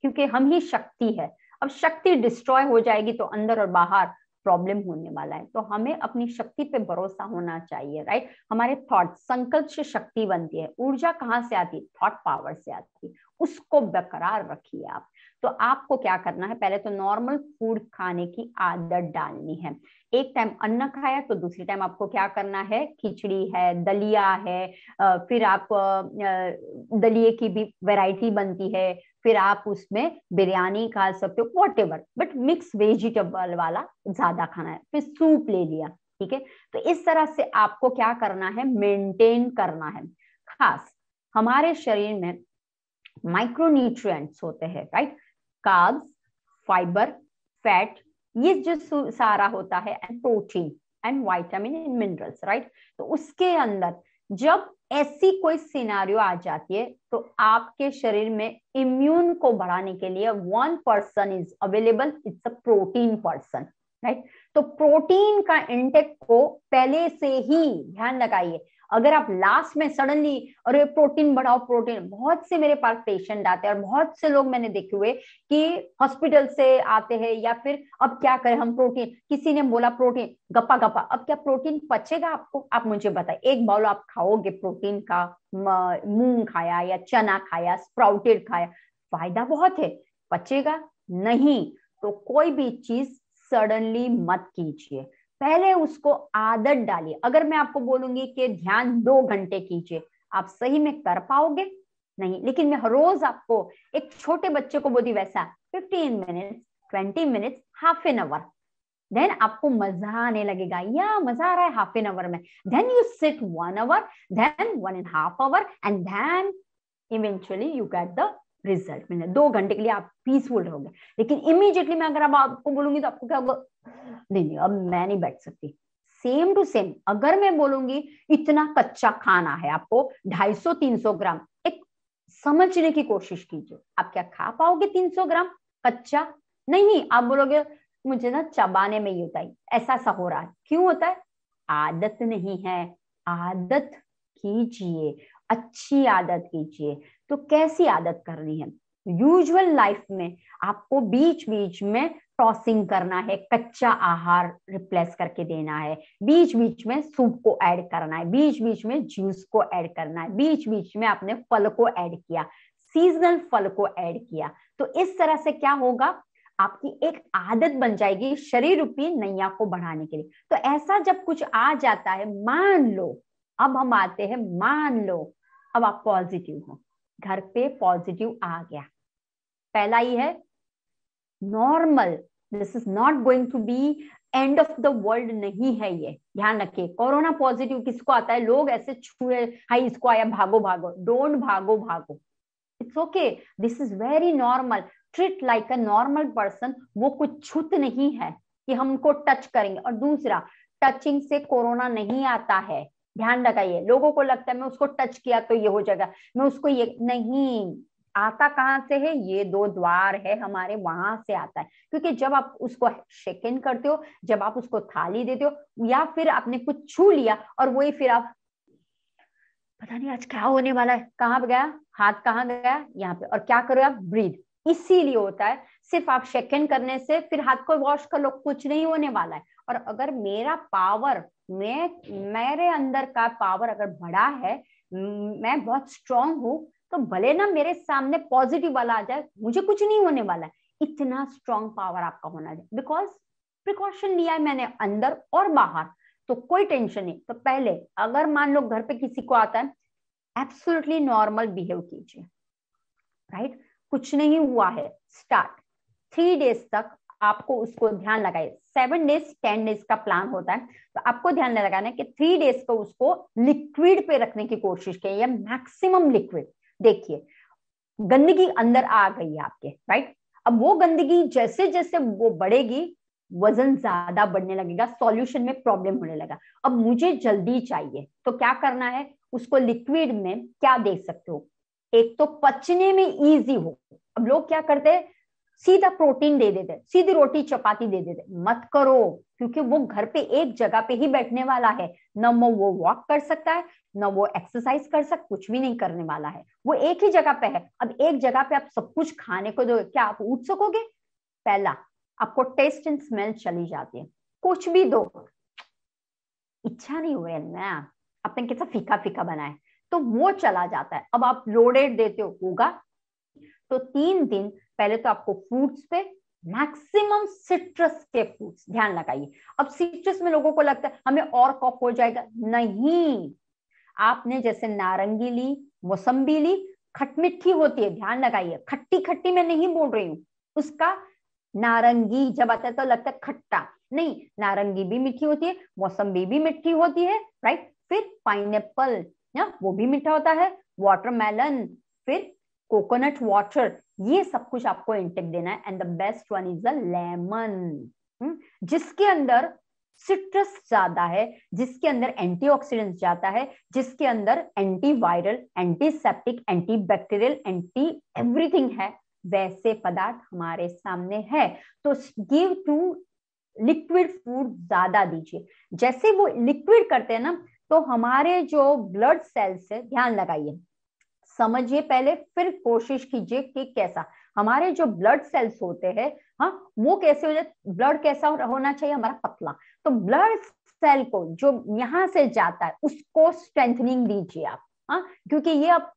क्योंकि हम ही शक्ति है अब शक्ति डिस्ट्रॉय हो जाएगी तो अंदर और बाहर प्रॉब्लम होने वाला है तो हमें अपनी शक्ति पे भरोसा होना चाहिए राइट हमारे थॉट संकल्प से शक्ति बनती है ऊर्जा कहाँ से आती है थॉट पावर से आती है उसको बरकरार रखिए आप तो आपको क्या करना है पहले तो नॉर्मल फूड खाने की आदत डालनी है एक टाइम अन्न खाया तो दूसरी टाइम आपको क्या करना है खिचड़ी है दलिया है फिर आप दलिए की भी वैरायटी बनती है फिर आप उसमें बिरयानी खा सकते हो whatever but mix vegetable वाला ज्यादा खाना है फिर सूप ले लिया ठीक है तो इस तरह से आपको क्या करना है मेंटेन करना है खास हमारे शरीर में माइक्रोन्यूट्रिय होते हैं राइट कार्ब्स फाइबर फैट ये जो सारा होता है and protein and vitamin and minerals right तो उसके अंदर जब ऐसी कोई सिनारियो आ जाती है तो आपके शरीर में इम्यून को बढ़ाने के लिए one person is available it's a protein person right तो प्रोटीन का इंटेक को पहले से ही ध्यान लगाइए अगर आप लास्ट में सडनली अरे प्रोटीन बढ़ाओ प्रोटीन बहुत से मेरे पास पेशेंट आते हैं और बहुत से लोग मैंने देखे हुए कि हॉस्पिटल से आते हैं या फिर अब क्या करें हम प्रोटीन किसी ने बोला प्रोटीन गप्पा गप्पा अब क्या प्रोटीन पचेगा आपको आप मुझे बताए एक बाउल आप खाओगे प्रोटीन का मूंग खाया या चना खाया स्प्राउटेड खाया फायदा बहुत है पचेगा नहीं तो कोई भी चीज सडनली मत कीजिए पहले उसको आदत डालिए अगर मैं आपको बोलूंगी कि ध्यान दो घंटे कीजिए आप सही में कर पाओगे नहीं लेकिन मैं हर रोज आपको एक छोटे बच्चे को बोली वैसा fifteen minutes twenty minutes half an hour then आपको मजा आने लगेगा या मजा आ रहा है हाफ एन आवर में then you sit one hour then one and half hour and then eventually you get the result मिलना दो घंटे के लिए आप पीसफुल रहोगे लेकिन इमीजिएटली मैं अगर आपको बोलूंगी तो आपको क्या होगा नहीं नहीं अब मैं नहीं बैठ सकती सेम टू सेम अगर मैं बोलूंगी इतना कच्चा खाना है आपको तीन सौ ग्राम एक समझने की कोशिश कीजिए आप क्या खा पाओगे तीन सौ ग्राम कच्चा नहीं आप बोलोगे मुझे ना चबाने में ही होता है ऐसा सा हो रहा है क्यों होता है आदत नहीं है आदत कीजिए अच्छी आदत कीजिए तो कैसी आदत करनी है यूजुअल लाइफ में आपको बीच बीच में टॉसिंग करना है कच्चा आहार रिप्लेस करके देना है बीच बीच में सूप को ऐड करना है बीच बीच में जूस को ऐड करना है बीच बीच में आपने फल को ऐड किया सीजनल फल को ऐड किया तो इस तरह से क्या होगा आपकी एक आदत बन जाएगी शरीर रूपी नैया को बढ़ाने के लिए तो ऐसा जब कुछ आ जाता है मान लो अब हम आते हैं मान लो अब आप पॉजिटिव हो घर पे पॉजिटिव आ गया पहला ही है normal this is not going to be end of the world नहीं है ये ध्यान रखिए कोरोना पॉजिटिव किसको आता है लोग ऐसे छुए हाई इसको आया भागो भागो डोंट भागो भागो it's okay this is very normal treat like a normal person वो कुछ छूत नहीं है कि हमको टच करेंगे और दूसरा टचिंग से कोरोना नहीं आता है ध्यान लगाइए लोगों को लगता है मैं उसको टच किया तो ये हो जाएगा मैं उसको ये नहीं आता कहाँ से है ये दो द्वार है हमारे वहां से आता है क्योंकि जब आप उसको शेक इन करते हो जब आप उसको थाली देते हो या फिर आपने कुछ छू लिया और वही फिर आप पता नहीं आज क्या होने वाला है कहाँ गया हाथ कहाँ गया यहाँ पे और क्या करो आप ब्रीद इसीलिए होता है सिर्फ आप शेक इन करने से फिर हाथ को वॉश कर लो कुछ नहीं होने वाला है और अगर मेरा पावर मैं मेरे अंदर का पावर अगर बड़ा है मैं बहुत स्ट्रांग हूं तो भले ना मेरे सामने पॉजिटिव वाला आ जाए मुझे कुछ नहीं होने वाला है इतना स्ट्रांग पावर आपका होना चाहिए बिकॉज प्रिकॉशन लिया है मैंने अंदर और बाहर तो कोई टेंशन नहीं तो पहले अगर मान लो घर पे किसी को आता है एब्सोल्युटली नॉर्मल बिहेव कीजिए राइट कुछ नहीं हुआ है स्टार्ट थ्री डेज तक आपको उसको ध्यान लगाए सेवन डेज टेन डेज का प्लान होता है तो आपको ध्यान लगाना है कि थ्री डेज को उसको लिक्विड पे रखने की कोशिश करें या मैक्सिमम लिक्विड देखिए गंदगी अंदर आ गई है आपके राइट अब वो गंदगी जैसे जैसे वो बढ़ेगी वजन ज्यादा बढ़ने लगेगा सॉल्यूशन में प्रॉब्लम होने लगा अब मुझे जल्दी चाहिए तो क्या करना है उसको लिक्विड में क्या दे सकते हो एक तो पचने में इजी हो अब लोग क्या करते हैं सीधा प्रोटीन दे देते सीधी रोटी चपाती दे देते मत करो क्योंकि वो घर पे एक जगह पे ही बैठने वाला है न वो वो वॉक कर सकता है न वो एक्सरसाइज कर सकता कुछ भी नहीं करने वाला है वो एक ही जगह पे है अब एक जगह पे आप सब कुछ खाने को दो क्या आप उठ सकोगे पहला आपको टेस्ट एंड स्मेल चली जाती है कुछ भी दो इच्छा नहीं हुए ना आपने कैसा फीका फीका बनाए तो वो चला जाता है अब आप लोडेड देते होगा तो तीन दिन पहले तो आपको फ्रूट्स पे मैक्सिमम सिट्रस के फ्रूट्स ध्यान लगाइए अब सिट्रस में लोगों को लगता है हमें और कॉफ हो जाएगा नहीं आपने जैसे नारंगी ली मौसम्बी ली खटमिठी होती है ध्यान लगाइए खट्टी खट्टी मैं नहीं बोल रही हूँ उसका नारंगी जब आता है तो लगता है खट्टा नहीं नारंगी भी मीठी होती है मौसम्बी भी मीठी होती है राइट फिर पाइन ना वो भी मीठा होता है वाटरमेलन फिर कोकोनट वाटर ये सब कुछ आपको इंटेक देना है and the best one is the lemon जिसके अंदर सिट्रस ज्यादा है जिसके अंदर एंटीऑक्सीडेंट्स ज्यादा है जिसके अंदर antiviral antiseptic antibacterial anti everything है वैसे पदार्थ हमारे सामने है तो गिव टू लिक्विड फूड ज्यादा दीजिए जैसे वो लिक्विड करते हैं ना तो हमारे जो ब्लड सेल्स है ध्यान लगाइए समझिए पहले फिर कोशिश कीजिए कि कैसा हमारे जो ब्लड सेल्स होते हैं हाँ वो कैसे हो जाए ब्लड कैसा होना चाहिए हमारा पतला तो ब्लड सेल को जो यहां से जाता है उसको स्ट्रेंथनिंग दीजिए आप हाँ क्योंकि ये अब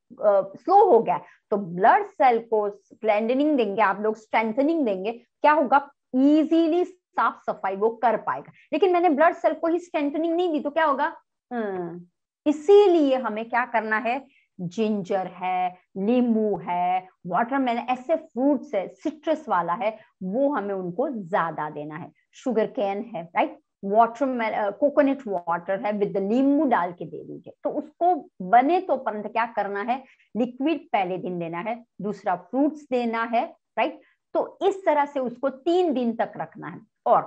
स्लो हो गया तो ब्लड सेल को स्ट्रेंथनिंग देंगे आप लोग स्ट्रेंथनिंग देंगे क्या होगा इजीली साफ सफाई वो कर पाएगा लेकिन मैंने ब्लड सेल को ही स्ट्रेंथनिंग नहीं दी तो क्या होगा हम्म, इसीलिए हमें क्या करना है जिंजर है नींबू है वाटरमेलन ऐसे फ्रूट्स है सिट्रस वाला है वो हमें उनको ज्यादा देना है शुगर कैन है राइट वाटर कोकोनट वाटर है विद नींबू डाल के दे दीजिए तो उसको बने तो परंतु क्या करना है लिक्विड पहले दिन देना है दूसरा फ्रूट्स देना है राइट तो इस तरह से उसको तीन दिन तक रखना है और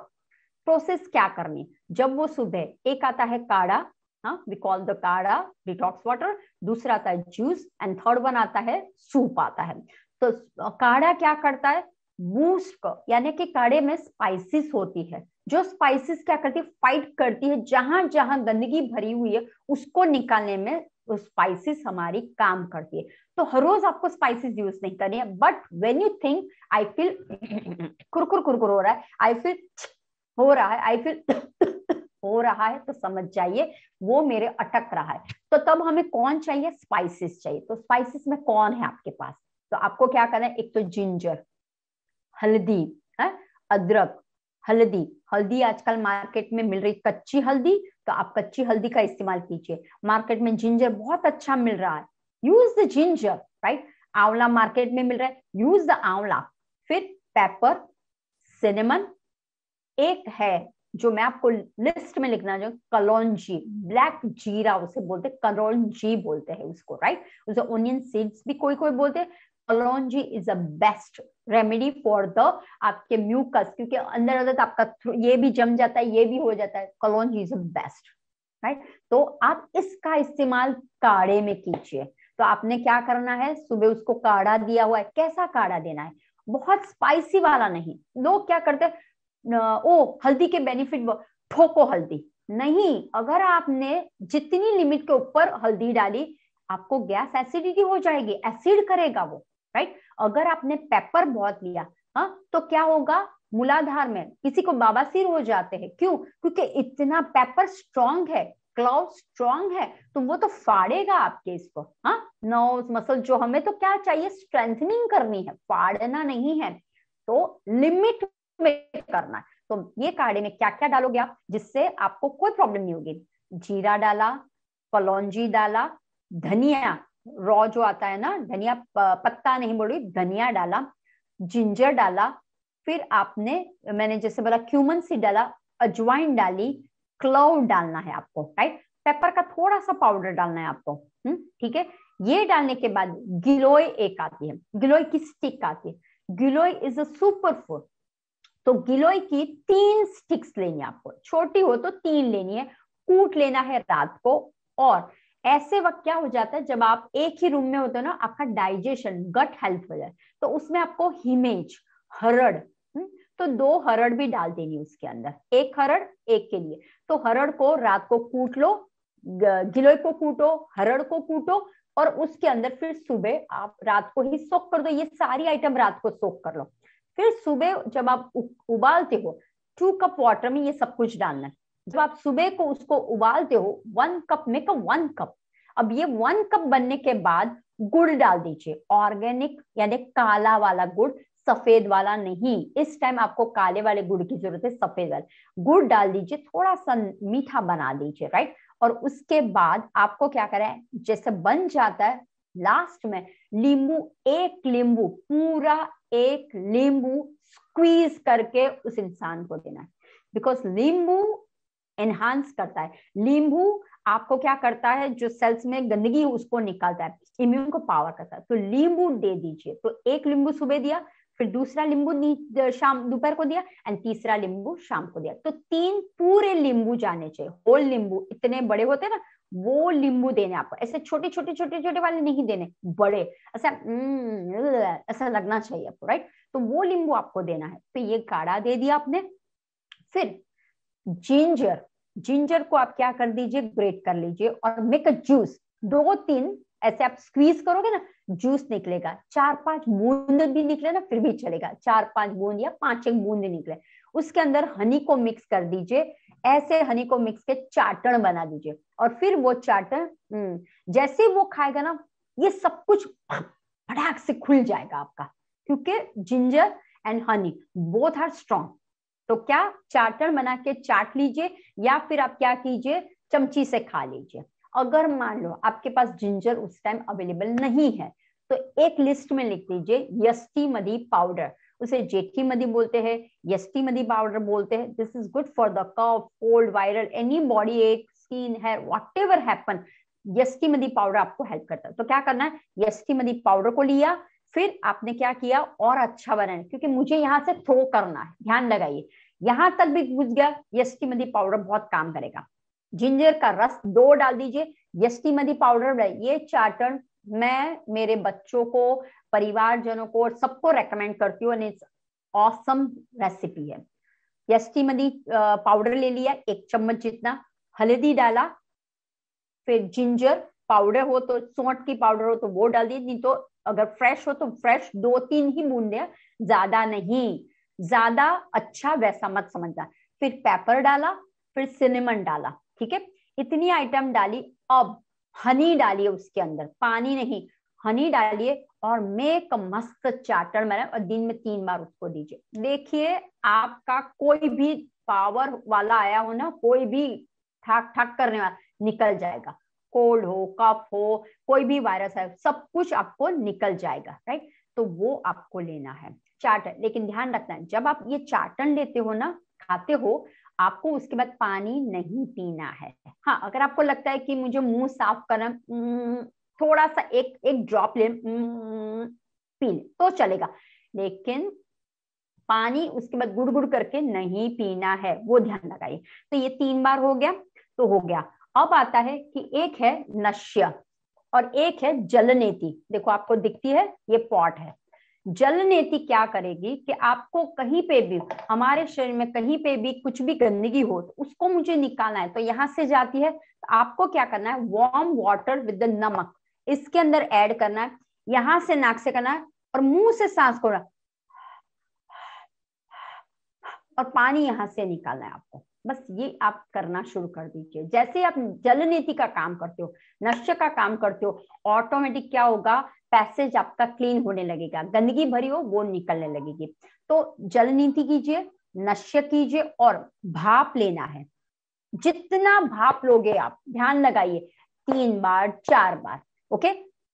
प्रोसेस क्या करनी जब वो सुबह एक आता है काढ़ा हाँ we call the kadha detox water दूसरा आता है जूस एंड थर्ड वन आता है सूप आता है तो काढ़ा क्या करता है बूस्ट को यानी कि काड़े में स्पाइसिस होती है जो स्पाइसिस क्या करती है फाइट करती है जहां जहां गंदगी भरी हुई है उसको निकालने में स्पाइसिस हमारी काम करती है तो हर रोज आपको स्पाइसिस यूज नहीं करनी है but when you think I feel कुरकुर कुरकुर हो रहा है आई फील हो रहा है आई फील हो रहा है तो समझ जाइए वो मेरे अटक रहा है तो तब हमें कौन चाहिए स्पाइसेस चाहिए तो स्पाइसेस में कौन है आपके पास तो आपको क्या करना है एक तो जिंजर हल्दी है अदरक हल्दी हल्दी आजकल मार्केट में मिल रही कच्ची हल्दी तो आप कच्ची हल्दी का इस्तेमाल कीजिए मार्केट में जिंजर बहुत अच्छा मिल रहा है यूज द जिंजर राइट आंवला मार्केट में मिल रहा है यूज द आंवला फिर पेपर सिनेमन एक है जो मैं आपको लिस्ट में लिखना चाहूँ कलौजी ब्लैक जीरा उसे बोलते कलौजी बोलते हैं उसको राइट उसे ओनियन सीड्स भी कोई कोई बोलते हैं kalonji is a best remedy for the आपके म्यूकस क्योंकि अंदर अंदर आपका ये भी जम जाता है ये भी हो जाता है kalonji is a best right तो आप इसका इस्तेमाल काढ़े में कीजिए तो आपने क्या करना है सुबह उसको काढ़ा दिया हुआ है कैसा काढ़ा देना है बहुत स्पाइसी वाला नहीं लोग क्या करते हैं ओ हल्दी के बेनिफिट ठोको हल्दी नहीं अगर आपने जितनी लिमिट के ऊपर हल्दी डाली आपको गैस एसिडिटी हो जाएगी एसिड करेगा वो राइट अगर आपने पेपर बहुत लिया हाँ तो क्या होगा मूलाधार में किसी को बाबासीर हो जाते हैं क्यों क्योंकि इतना पेपर स्ट्रांग है क्लाउ स्ट्रांग है तो वो तो फाड़ेगा आपके इसको हाँ नौ मसल जो हमें तो क्या चाहिए स्ट्रेंथनिंग करनी है फाड़ना नहीं है तो लिमिट में करना है तो ये काढ़े में क्या क्या डालोगे आप जिससे आपको कोई प्रॉब्लम नहीं होगी जीरा डाला कलौजी डाला धनिया रॉ जो आता है ना धनिया पत्ता नहीं बोली धनिया डाला जिंजर डाला फिर आपने मैंने जैसे बोला क्यूमन सीड डाला अजवाइन डाली क्लव डालना है आपको राइट पेपर का थोड़ा सा पाउडर डालना है आपको हम्म, ठीक है ये डालने के बाद गिलोय एक आती है गिलोय की स्टिक आती है giloy is a super food तो गिलोय की तीन स्टिक्स लेनी है आपको छोटी हो तो तीन लेनी है कूट लेना है रात को और ऐसे वक्त क्या हो जाता है जब आप एक ही रूम में होते हो ना आपका डाइजेशन गट हेल्थ हो जाए तो उसमें आपको हिमेज हरड़ हम्म, तो दो हरड़ भी डाल देनी उसके अंदर एक हरड़ एक के लिए तो हरड़ को रात को कूट लो गिलोय को कूटो हरड़ को कूटो और उसके अंदर फिर सुबह आप रात को ही सोख कर दो ये सारी आइटम रात को सोख कर लो फिर सुबह जब आप उबालते हो टू कप वाटर में ये सब कुछ डालना है जब आप सुबह को उसको उबालते हो वन कप में का वन कप अब ये वन कप बनने के बाद गुड़ डाल दीजिए ऑर्गेनिक यानी काला वाला गुड़ सफेद वाला नहीं इस टाइम आपको काले वाले गुड़ की जरूरत है सफेद वाले गुड़ डाल दीजिए थोड़ा सा मीठा बना दीजिए राइट और उसके बाद आपको क्या करें जैसे बन जाता है लास्ट में लींबू एक लींबू पूरा एक लींबू स्क्वीज करके उस इंसान को देना है बिकॉज लींबू एनहांस करता है लींबू आपको क्या करता है जो सेल्स में गंदगी उसको निकालता है इम्यून को पावर करता है तो लींबू दे दीजिए तो एक लींबू सुबह दिया फिर दूसरा लींबू शाम दोपहर को दिया एंड तीसरा लींबू शाम को दिया तो तीन पूरे लींबू जाने चाहिए होल लींबू इतने बड़े होते हैं ना वो लींबू देने आपको ऐसे छोटे छोटे छोटे छोटे वाले नहीं देने बड़े ऐसा हम्म, ऐसा लगना चाहिए आपको राइट तो वो लींबू आपको देना है तो ये काढ़ा दे दिया आपने फिर जिंजर जिंजर को आप क्या कर दीजिए ग्रेट कर लीजिए और मेक अ जूस दो तीन ऐसे आप स्क्वीज करोगे ना जूस निकलेगा चार पांच बूंद भी निकले ना फिर भी चलेगा चार पांच बूंद या पांच एक बूंद निकले उसके अंदर हनी को मिक्स कर दीजिए ऐसे हनी को मिक्स के चाटन बना दीजिए और फिर वो चाटर हम्म, जैसे वो खाएगा ना ये सब कुछ फटाक से खुल जाएगा आपका क्योंकि ginger and honey both are strong तो क्या चाटर बना के चाट लीजिए या फिर आप क्या कीजिए चमची से खा लीजिए अगर मान लो आपके पास जिंजर उस टाइम अवेलेबल नहीं है तो एक लिस्ट में लिख लीजिए यस्टी मदी पाउडर उसे जेठी मदी बोलते हैं यस्टी मदी पाउडर बोलते हैं this is good for the cough cold viral any body एक skin hair whatever happen यस्की मदी पाउडर आपको हेल्प करता है तो क्या करना है यस्की मदी पाउडर को लिया फिर आपने क्या किया और अच्छा बनाया क्योंकि मुझे यहाँ से थ्रो करना है ध्यान लगाइए यहां तक भी घुस गया यस्टी मदी पाउडर बहुत काम करेगा जिंजर का रस दो डाल दीजिए यस्टी मदी पाउडर ये चार्टन मैं मेरे बच्चों को परिवारजनों को सबको रेकमेंड करती हूँ ऑसम रेसिपी है यस्टी मदी पाउडर ले लिया एक चम्मच जितना हल्दी डाला फिर जिंजर पाउडर हो तो सोट की पाउडर हो तो वो डाल दी नहीं तो अगर फ्रेश हो तो फ्रेश दो तीन ही बूंदे ज्यादा नहीं ज्यादा अच्छा वैसा मत समझना फिर पेपर डाला फिर सिनेमन डाला ठीक है इतनी आइटम डाली अब हनी डालिए उसके अंदर पानी नहीं हनी डालिए और मेक मस्त चाटर मैंने और दिन में तीन बार उसको दीजिए देखिए आपका कोई भी पावर वाला आया हो ना कोई भी ठाक ठाक करने वाला निकल जाएगा कोल्ड हो कफ हो कोई भी वायरस है सब कुछ आपको निकल जाएगा राइट तो वो आपको लेना है चार्टन लेकिन ध्यान रखना जब आप ये चाटन लेते हो ना खाते हो आपको उसके बाद पानी नहीं पीना है हाँ अगर आपको लगता है कि मुझे मुंह साफ करना हम्म, थोड़ा सा एक एक ड्रॉप ले हम्म, पी ले तो चलेगा लेकिन पानी उसके बाद गुड़ गुड़ करके नहीं पीना है वो ध्यान लगाइए तो ये तीन बार हो गया तो हो गया अब आता है कि एक है नश्य और एक है जलनेति देखो आपको दिखती है ये पॉट है जलनेति क्या करेगी कि आपको कहीं पे भी हमारे शरीर में कहीं पे भी कुछ भी गंदगी हो तो उसको मुझे निकालना है तो यहां से जाती है तो आपको क्या करना है वार्म वाटर विद नमक इसके अंदर ऐड करना है यहां से नाक से करना है और मुंह से सांस को और पानी यहां से निकालना है आपको बस ये आप करना शुरू कर दीजिए जैसे आप जल नीति का काम करते हो नश्य का काम करते हो ऑटोमेटिक क्या होगा पैसेज आपका क्लीन होने लगेगा गंदगी भरी हो वो निकलने लगेगी तो जल नीति कीजिए नश्य कीजिए और भाप लेना है जितना भाप लोगे आप ध्यान लगाइए तीन बार चार बार ओके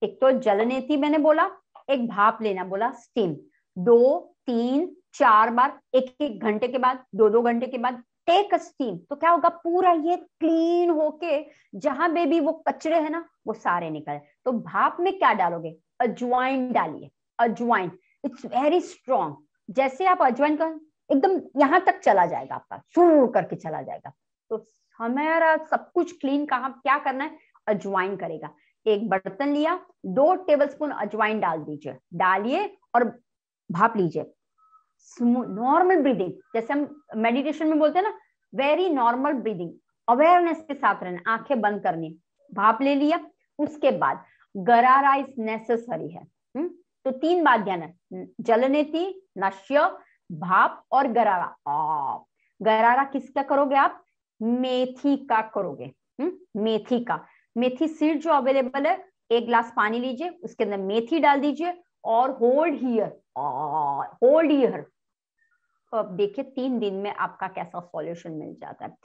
एक तो जल नीति मैंने बोला एक भाप लेना बोला स्टीम दो तीन चार बार एक एक घंटे के बाद दो दो घंटे के बाद टेक अ स्टीम तो क्या होगा पूरा ये क्लीन होके जहां में भी वो कचरे है ना वो सारे निकले तो भाप में क्या डालोगे अजवाइन डालिए अजवाइन इट्स वेरी स्ट्रॉन्ग जैसे आप अजवाइन का एकदम यहां तक चला जाएगा आपका सूर करके चला जाएगा तो हमारा सब कुछ क्लीन कहा क्या करना है अजवाइन करेगा एक बर्तन लिया दो टेबलस्पून अजवाइन डाल दीजिए डालिए और भाप लीजिए नॉर्मल ब्रीदिंग जैसे हम मेडिटेशन में बोलते हैं ना वेरी नॉर्मल ब्रीदिंग अवेयरनेस के साथ रहना आंखें बंद करनी भाप ले लिया उसके बाद गरारा इज नेसेसरी है हम्म, तो तीन बात ध्यान है जलनेति नश्य भाप और गरारा गरारा किसका करोगे आप मेथी का करोगे हम्म, मेथी का मेथी सीड जो अवेलेबल है एक ग्लास पानी लीजिए उसके अंदर मेथी डाल दीजिए और होल्ड हियर होल्ड हियर तो अब देखिए तीन दिन में आपका कैसा सॉल्यूशन मिल जाता है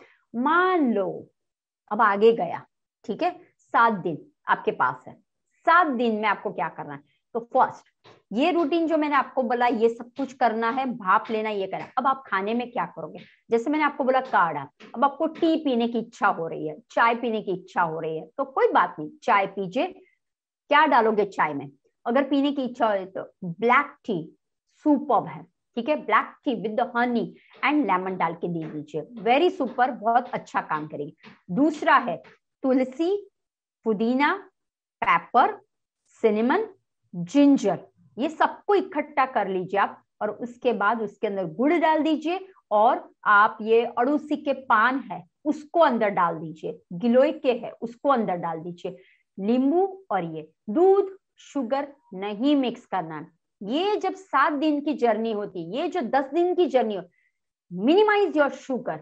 मान लो अब आगे गया ठीक है सात दिन आपके पास है सात दिन में आपको क्या करना है तो फर्स्ट ये रूटीन जो मैंने आपको बोला ये सब कुछ करना है भाप लेना ये करना अब आप खाने में क्या करोगे जैसे मैंने आपको बोला काढ़ा अब आपको टी पीने की इच्छा हो रही है चाय पीने की इच्छा हो रही है तो कोई बात नहीं चाय पीजिए क्या डालोगे चाय में अगर पीने की इच्छा हो तो ब्लैक टी सुपर है ठीक है black tea with honey and lemon डाल के दे दीजिए वेरी सुपर बहुत अच्छा काम करेगी दूसरा है तुलसी पुदीना पेपर सिनेमन जिंजर ये सबको इकट्ठा कर लीजिए आप और उसके बाद उसके अंदर गुड़ डाल दीजिए और आप ये अड़ोसी के पान है उसको अंदर डाल दीजिए गिलोय के है उसको अंदर डाल दीजिए नींबू और ये दूध शुगर नहीं मिक्स करना है ये जब सात दिन की जर्नी होती ये जो दस दिन की जर्नी हो मिनिमाइज योर शुगर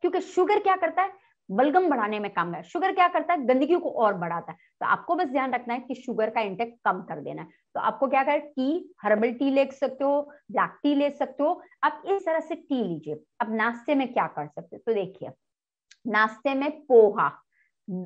क्योंकि शुगर क्या करता है बलगम बढ़ाने में काम है शुगर क्या करता है गंदगी को और बढ़ाता है तो आपको बस ध्यान रखना है कि शुगर का इंटेक कम कर देना है तो आपको क्या करें टी हर्बल टी ले सकते हो ब्लैक टी ले सकते हो आप इस तरह से टी लीजिए अब नाश्ते में क्या कर सकते हो तो देखिए नाश्ते में पोहा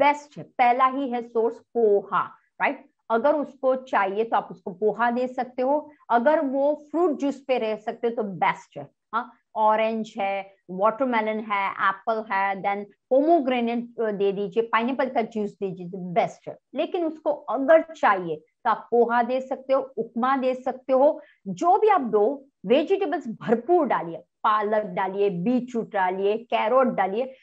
बेस्ट है पहला ही है सोर्स पोहा राइट अगर उसको चाहिए तो आप उसको पोहा दे सकते हो अगर वो फ्रूट जूस पे रह सकते हो तो बेस्ट है हाँ ऑरेंज है वाटरमेलन है एप्पल है देन पोमोग्रेनेट दे दीजिए एपल का जूस दीजिए तो बेस्ट है लेकिन उसको अगर चाहिए तो आप पोहा दे सकते हो उपमा दे सकते हो जो भी आप दो वेजिटेबल्स भरपूर डालिए पालक डालिए बीट रूट डालिए कैरोट डालिए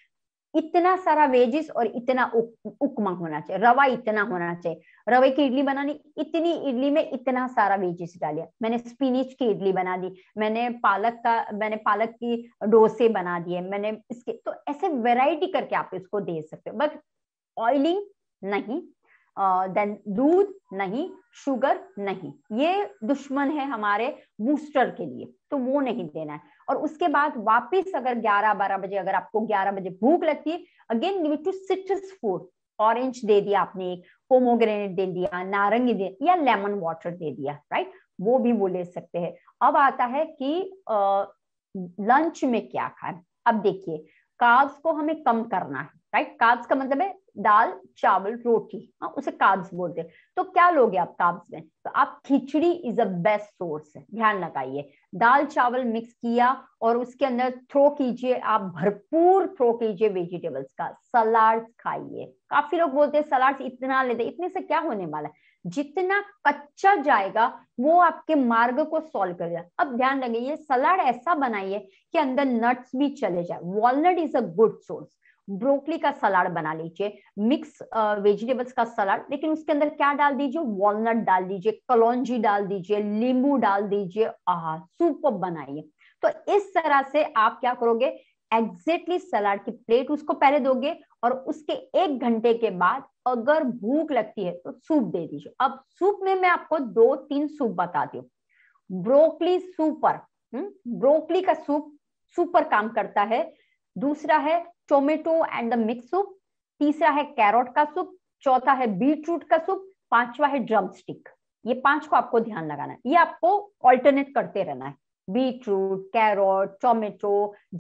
इतना सारा वेजेस और इतना उक, उकमा होना चाहिए रवा इतना होना चाहिए रवे की इडली बनानी इतनी इडली में इतना सारा वेजेस डालिया मैंने स्पिनिच की इडली बना दी मैंने पालक का मैंने पालक की डोसे बना दिए मैंने इसके तो ऐसे वेराइटी करके आप इसको दे सकते हो बट ऑयलिंग नहीं देन दूध नहीं शुगर नहीं ये दुश्मन है हमारे बूस्टर के लिए तो वो नहीं देना है और उसके बाद वापिस अगर ग्यारह बारह बजे अगर आपको ग्यारह बजे भूख लगती है again give to citrus food orange दे दिया आपने एक पोमोग्रेनेट दे दिया नारंगी दे या लेमन वाटर दे दिया राइट वो भी वो ले सकते हैं अब आता है कि लंच में क्या खाए अब देखिए काव्स को हमें कम करना है राइट काब्स का मतलब है दाल चावल रोटी हाँ उसे काब्स बोलते हैं तो क्या लोगे आप काब्स में तो आप khichdi is a best source है ध्यान लगाइए दाल चावल मिक्स किया और उसके अंदर थ्रो कीजिए आप भरपूर थ्रो कीजिए वेजिटेबल्स का सलाड खाइए काफी लोग बोलते हैं सलाड इतना लेते इतने से क्या होने वाला है जितना कच्चा जाएगा वो आपके मार्ग को सॉल्व करेगा अब ध्यान लगाइए सलाड ऐसा बनाइए कि अंदर नट्स भी चले जाए walnut is a good source broccoli का सलाड बना लीजिए मिक्स वेजिटेबल्स का सलाड लेकिन उसके अंदर क्या डाल दीजिए वॉलनट डाल दीजिए कलौजी डाल दीजिए नींबू डाल दीजिए आहा सूप बनाइए तो इस तरह से आप क्या करोगे exactly सलाड की प्लेट उसको पहले दोगे और उसके एक घंटे के बाद अगर भूख लगती है तो सूप दे दीजिए अब सूप में मैं आपको दो तीन सूप बता दू ब्रोकली सुपर हम्म, ब्रोकली का सूप सुपर काम करता है दूसरा है tomato and the mix soup तीसरा है कैरोट का सूप चौथा है बीटरूट का सूप पांचवा है ड्रम स्टिक ये पांच को आपको ध्यान लगाना है ये आपको ऑल्टरनेट करते रहना है beetroot carrot tomato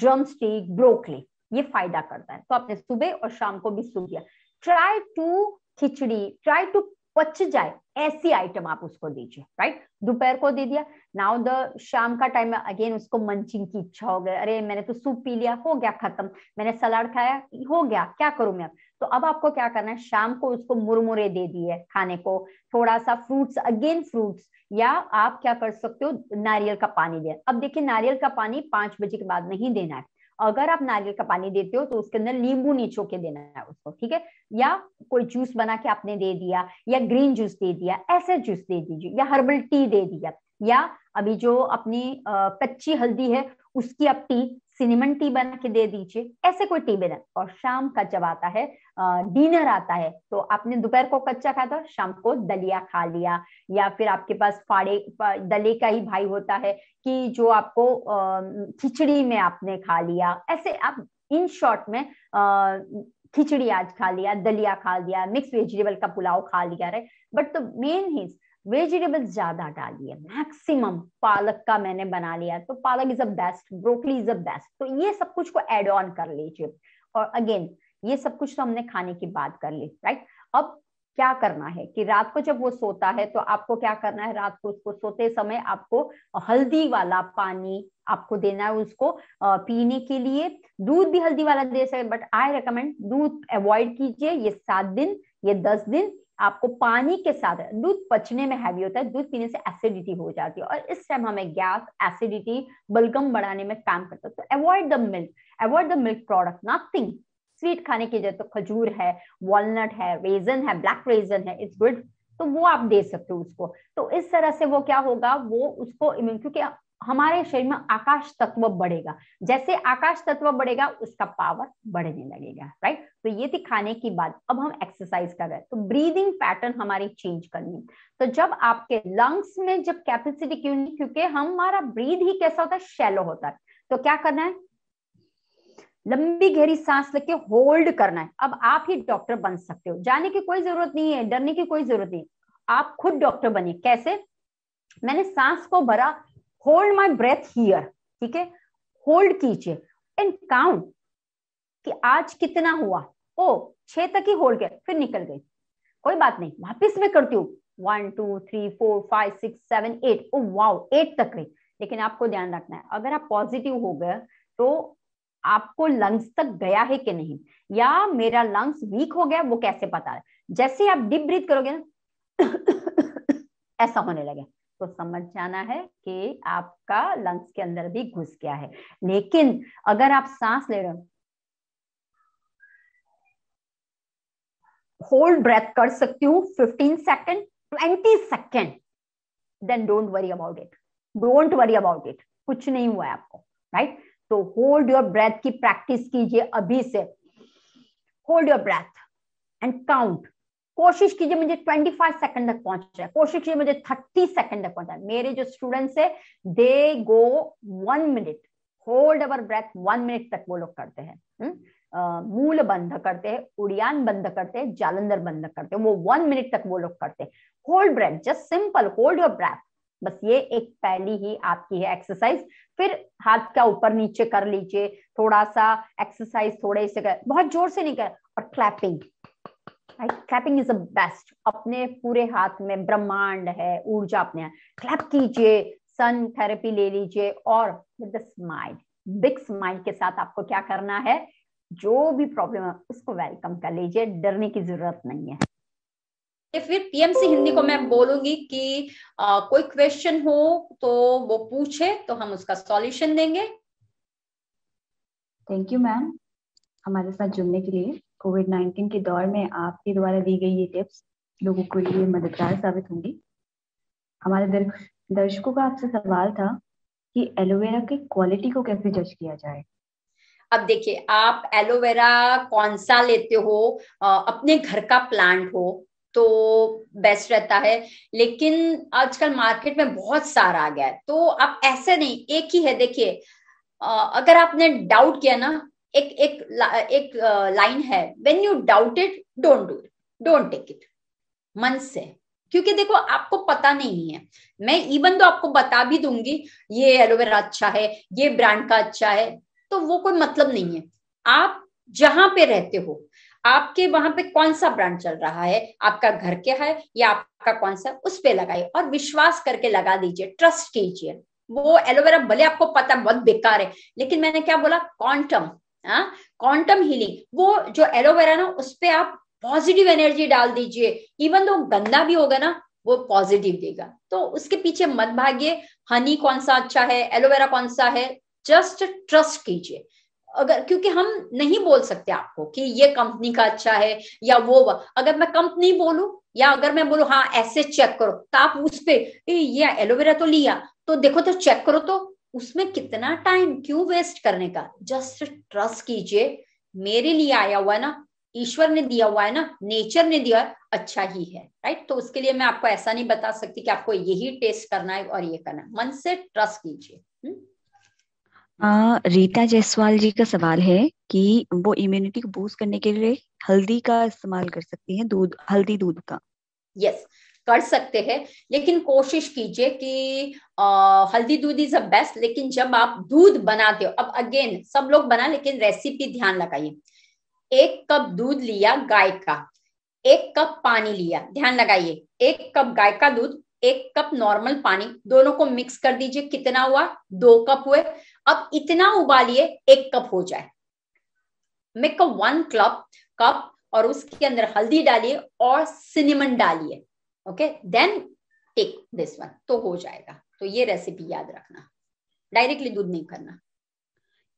drumstick broccoli ये फायदा करता है तो आपने सुबह और शाम को भी सूप दिया try to khichdi try to पच जाए ऐसी आइटम आप उसको दीजिए राइट दोपहर को दे दिया नाउ द शाम का टाइम अगेन उसको मंचिंग की इच्छा हो गई अरे मैंने तो सूप पी लिया हो गया खत्म मैंने सलाड खाया हो गया क्या करूं मैं तो अब आपको क्या करना है शाम को उसको मुरमुरे दे दिए खाने को थोड़ा सा फ्रूट्स अगेन फ्रूट्स या आप क्या कर सकते हो नारियल का पानी दे अब देखिए नारियल का पानी पांच बजे के बाद नहीं देना है अगर आप नारियल का पानी देते हो तो उसके अंदर नींबू नीचो के देना है उसको ठीक है या कोई जूस बना के आपने दे दिया या ग्रीन जूस दे दिया ऐसे जूस दे दीजिए या हर्बल टी दे दिया या अभी जो अपनी कच्ची हल्दी है उसकी आप टी सिनेमन टी बना के दे दीजिए ऐसे कोई टी बना और शाम का जब आता है डिनर आता है तो आपने दोपहर को कच्चा खाया था शाम को दलिया खा लिया या फिर आपके पास फाड़े दले का ही भाई होता है कि जो आपको खिचड़ी में आपने खा लिया ऐसे आप इन शॉर्ट में खिचड़ी आज खा लिया दलिया खा लिया मिक्स वेजिटेबल का पुलाव खा लिया रहे बट द मेन ही वेजिटेबल्स ज्यादा डालिए मैक्सिमम पालक का मैंने बना लिया तो palak is a best broccoli is a best तो ये सब कुछ को एड ऑन कर लीजिए और अगेन ये सब कुछ तो हमने खाने की बात कर ली राइट अब क्या करना है कि रात को जब वो सोता है तो आपको क्या करना है रात को उसको सोते समय आपको हल्दी वाला पानी आपको देना है उसको पीने के लिए दूध भी हल्दी वाला दे सके बट आई रिकमेंड दूध अवॉइड कीजिए ये सात दिन ये दस दिन आपको पानी के साथ दूध पचने में हैवी होता है दूध पीने से एसिडिटी हो जाती है और इस टाइम हमें गैस एसिडिटी बलगम बढ़ाने में काम करता है तो avoid the milk avoid the milk product nothing sweet खाने की जैसे तो खजूर है वॉलनट है रेजन है ब्लैक रेजन है इट्स गुड तो वो आप दे सकते हो उसको तो इस तरह से वो क्या होगा वो उसको क्योंकि हमारे शरीर में आकाश तत्व बढ़ेगा जैसे आकाश तत्व बढ़ेगा उसका पावर बढ़ने लगेगा राइट तो ये थी खाने की बात अब हम एक्सरसाइज कर रहे हैं तो ब्रीदिंग पैटर्न हमारी चेंज करनी तो जब आपके लंग्स में जब कैपेसिटी क्यों नहीं क्योंकि हमारा ब्रीद ही कैसा होता है शेलो होता है तो क्या करना है लंबी गहरी सांस लेके होल्ड करना है अब आप ही डॉक्टर बन सकते हो जाने की कोई जरूरत नहीं है डरने की कोई जरूरत नहीं आप खुद डॉक्टर बने कैसे मैंने सांस को भरा होल्ड माई ब्रेथ हियर ठीक है होल्ड कीजिए एंड काउंट कि आज कितना हुआ ओ छह तक ही होल्ड किया फिर निकल गई कोई बात नहीं वापिस में करती हूँ one two three four five six seven eight oh wow eight तक गई लेकिन आपको ध्यान रखना है अगर आप पॉजिटिव हो गए तो आपको लंग्स तक गया है कि नहीं या मेरा लंग्स वीक हो गया वो कैसे पता है जैसे आप डीप ब्रीथ करोगे ना ऐसा होने लगे तो समझ जाना है कि आपका लंग्स के अंदर भी घुस गया है लेकिन अगर आप सांस ले रहे हो होल्ड ब्रेथ कर सकती हूं fifteen second twenty second then don't worry about it don't worry about it कुछ नहीं हुआ है आपको राइट right? तो होल्ड योर ब्रेथ की प्रैक्टिस कीजिए अभी से hold your breath and count कोशिश कीजिए मुझे 25 सेकंड तक पहुंच है कोशिश कीजिए मुझे 30 सेकंड तक पहुंच मेरे जो स्टूडेंट्स है they go one minute hold our breath one minute तक वो लोग करते हैं हम्म? मूल बंद करते हैं उड़ियान बंद करते हैं जालंधर बंद करते हैं वो वन मिनट तक वो लोग करते हैं hold breath just simple hold your breath बस ये एक पहली ही आपकी है एक्सरसाइज फिर हाथ का ऊपर नीचे कर लीजिए थोड़ा सा एक्सरसाइज थोड़े से कर बहुत जोर से नहीं कर और clapping clapping is the best अपने पूरे हाथ में ब्रह्मांड है ऊर्जा अपने क्लैप कीजिए सन थेरेपी ले लीजिए और विद स्माइल बिग स्माइल के साथ आपको क्या करना है जो भी प्रॉब्लम है उसको वेलकम कर लीजिए डरने की जरूरत नहीं है या तो फिर पीएमसी हिंदी को मैं बोलूंगी कि आ, कोई क्वेश्चन हो तो वो पूछे तो हम उसका सॉल्यूशन देंगे थैंक यू मैम हमारे साथ जुड़ने के लिए कोविड नाइन्टीन के दौर में आपके द्वारा दी गई ये टिप्स लोगों के लिए मददगार साबित होंगी हमारे दर्शकों का आपसे सवाल था कि एलोवेरा की क्वालिटी को कैसे जज किया जाए अब देखिए आप एलोवेरा कौन सा लेते हो अपने घर का प्लांट हो तो बेस्ट रहता है लेकिन आजकल मार्केट में बहुत सारा आ गया है तो आप ऐसे नहीं एक ही है देखिए अगर आपने डाउट किया ना एक एक एक लाइन है when you doubt it don't do it don't take it मन से क्योंकि देखो आपको पता नहीं है मैं इवन तो आपको बता भी दूंगी ये एलोवेरा अच्छा है ये ब्रांड का अच्छा है तो वो कोई मतलब नहीं है आप जहां पे रहते हो आपके वहां पे कौन सा ब्रांड चल रहा है आपका घर क्या है या आपका कौन सा उस पर लगाइए और विश्वास करके लगा दीजिए ट्रस्ट कीजिए वो एलोवेरा भले आपको पता बहुत बेकार है लेकिन मैंने क्या बोला क्वांटम क्वांटम हीलिंग वो जो एलोवेरा ना उस पर आप पॉजिटिव एनर्जी डाल दीजिए इवन तो गंदा भी होगा ना वो पॉजिटिव देगा तो उसके पीछे मत भागिए हनी कौन सा अच्छा है एलोवेरा कौन सा है जस्ट ट्रस्ट कीजिए अगर क्योंकि हम नहीं बोल सकते आपको कि ये कंपनी का अच्छा है या वो अगर मैं कंपनी बोलू या अगर मैं बोलू हाँ ऐसे चेक करो तो आप उस पर ये एलोवेरा तो लिया तो देखो तो चेक करो तो उसमें कितना टाइम क्यों वेस्ट करने का जस्ट ट्रस्ट कीजिए मेरे लिए आया हुआ है ना ईश्वर ने दिया हुआ है ना नेचर ने दिया अच्छा ही है राइट तो उसके लिए मैं आपको ऐसा नहीं बता सकती कि आपको यही टेस्ट करना है और ये करना है मन से ट्रस्ट कीजिए हम्म। आ, रीता जायसवाल जी का सवाल है कि वो इम्यूनिटी को बूस्ट करने के लिए हल्दी का इस्तेमाल कर सकती हैं दूध हल्दी दूध का यस yes, कर सकते हैं लेकिन कोशिश कीजिए कि आ, हल्दी दूध इज अ बेस्ट लेकिन जब आप दूध बनाते हो अब अगेन सब लोग बना लेकिन रेसिपी ध्यान लगाइए एक कप दूध लिया गाय का एक कप पानी लिया ध्यान लगाइए एक कप गाय का दूध एक कप नॉर्मल पानी दोनों को मिक्स कर दीजिए कितना हुआ दो कप हुए अब इतना उबालिए एक कप हो जाए make a one club cup और उसके अंदर हल्दी डालिए और सिनेमन डालिए okay then take this one तो हो जाएगा तो ये रेसिपी याद रखना डायरेक्टली दूध नहीं करना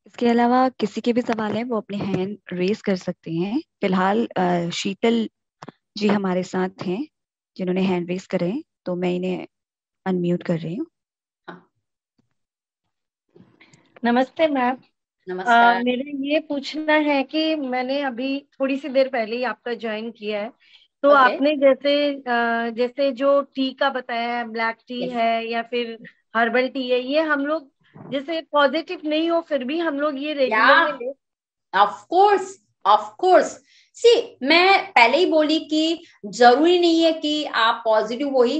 इसके अलावा किसी के भी सवाल है वो अपने हैंड रेस कर सकते हैं फिलहाल शीतल जी हमारे साथ हैं जिन्होंने हैंड रेस करे तो मैं इन्हें अनम्यूट कर रही हूँ नमस्ते मैम नमस्कार uh, मेरे ये पूछना है कि मैंने अभी थोड़ी सी देर पहले ही आपका ज्वाइन किया है तो okay. आपने जैसे जैसे जो टी का बताया है ब्लैक टी yes. है या फिर हर्बल टी है ये हम लोग जैसे पॉजिटिव नहीं हो फिर भी हम लोग ये regular of course of course see मैं पहले ही बोली कि जरूरी नहीं है कि आप पॉजिटिव हो ही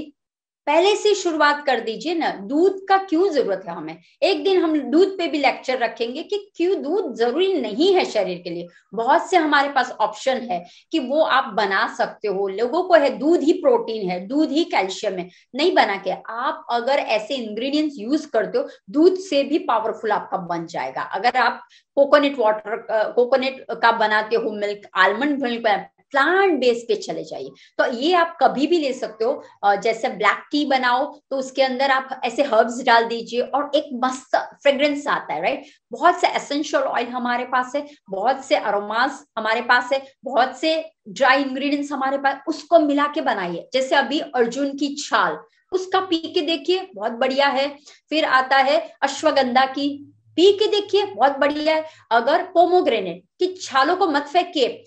पहले से शुरुआत कर दीजिए ना दूध का क्यों जरूरत है हमें एक दिन हम दूध पे भी लेक्चर रखेंगे कि क्यों दूध जरूरी नहीं है शरीर के लिए बहुत से हमारे पास ऑप्शन है कि वो आप बना सकते हो लोगों को है दूध ही प्रोटीन है दूध ही कैल्शियम है नहीं बना के आप अगर ऐसे इंग्रेडिएंट्स यूज करते हो दूध से भी पावरफुल आपका बन जाएगा अगर आप कोकोनट वाटर कोकोनट का बनाते हो milk almond milk plant base पे चले जाइए तो ये आप कभी भी ले सकते हो जैसे ब्लैक टी बनाओ तो उसके अंदर आप ऐसे हर्ब्स डाल दीजिए और एक मस्त फ्रेग्रेंस आता है राइट बहुत से एसेंशियल ऑयल हमारे पास है बहुत से अरोमास हमारे पास है बहुत से ड्राई इंग्रेडिएंट्स हमारे पास उसको मिला के बनाइए जैसे अभी अर्जुन की छाल उसका पी के देखिए बहुत बढ़िया है फिर आता है अश्वगंधा की पी के देखिए बहुत बढ़िया है अगर पोमोग्रेनेट की छालों को मत फेंकिए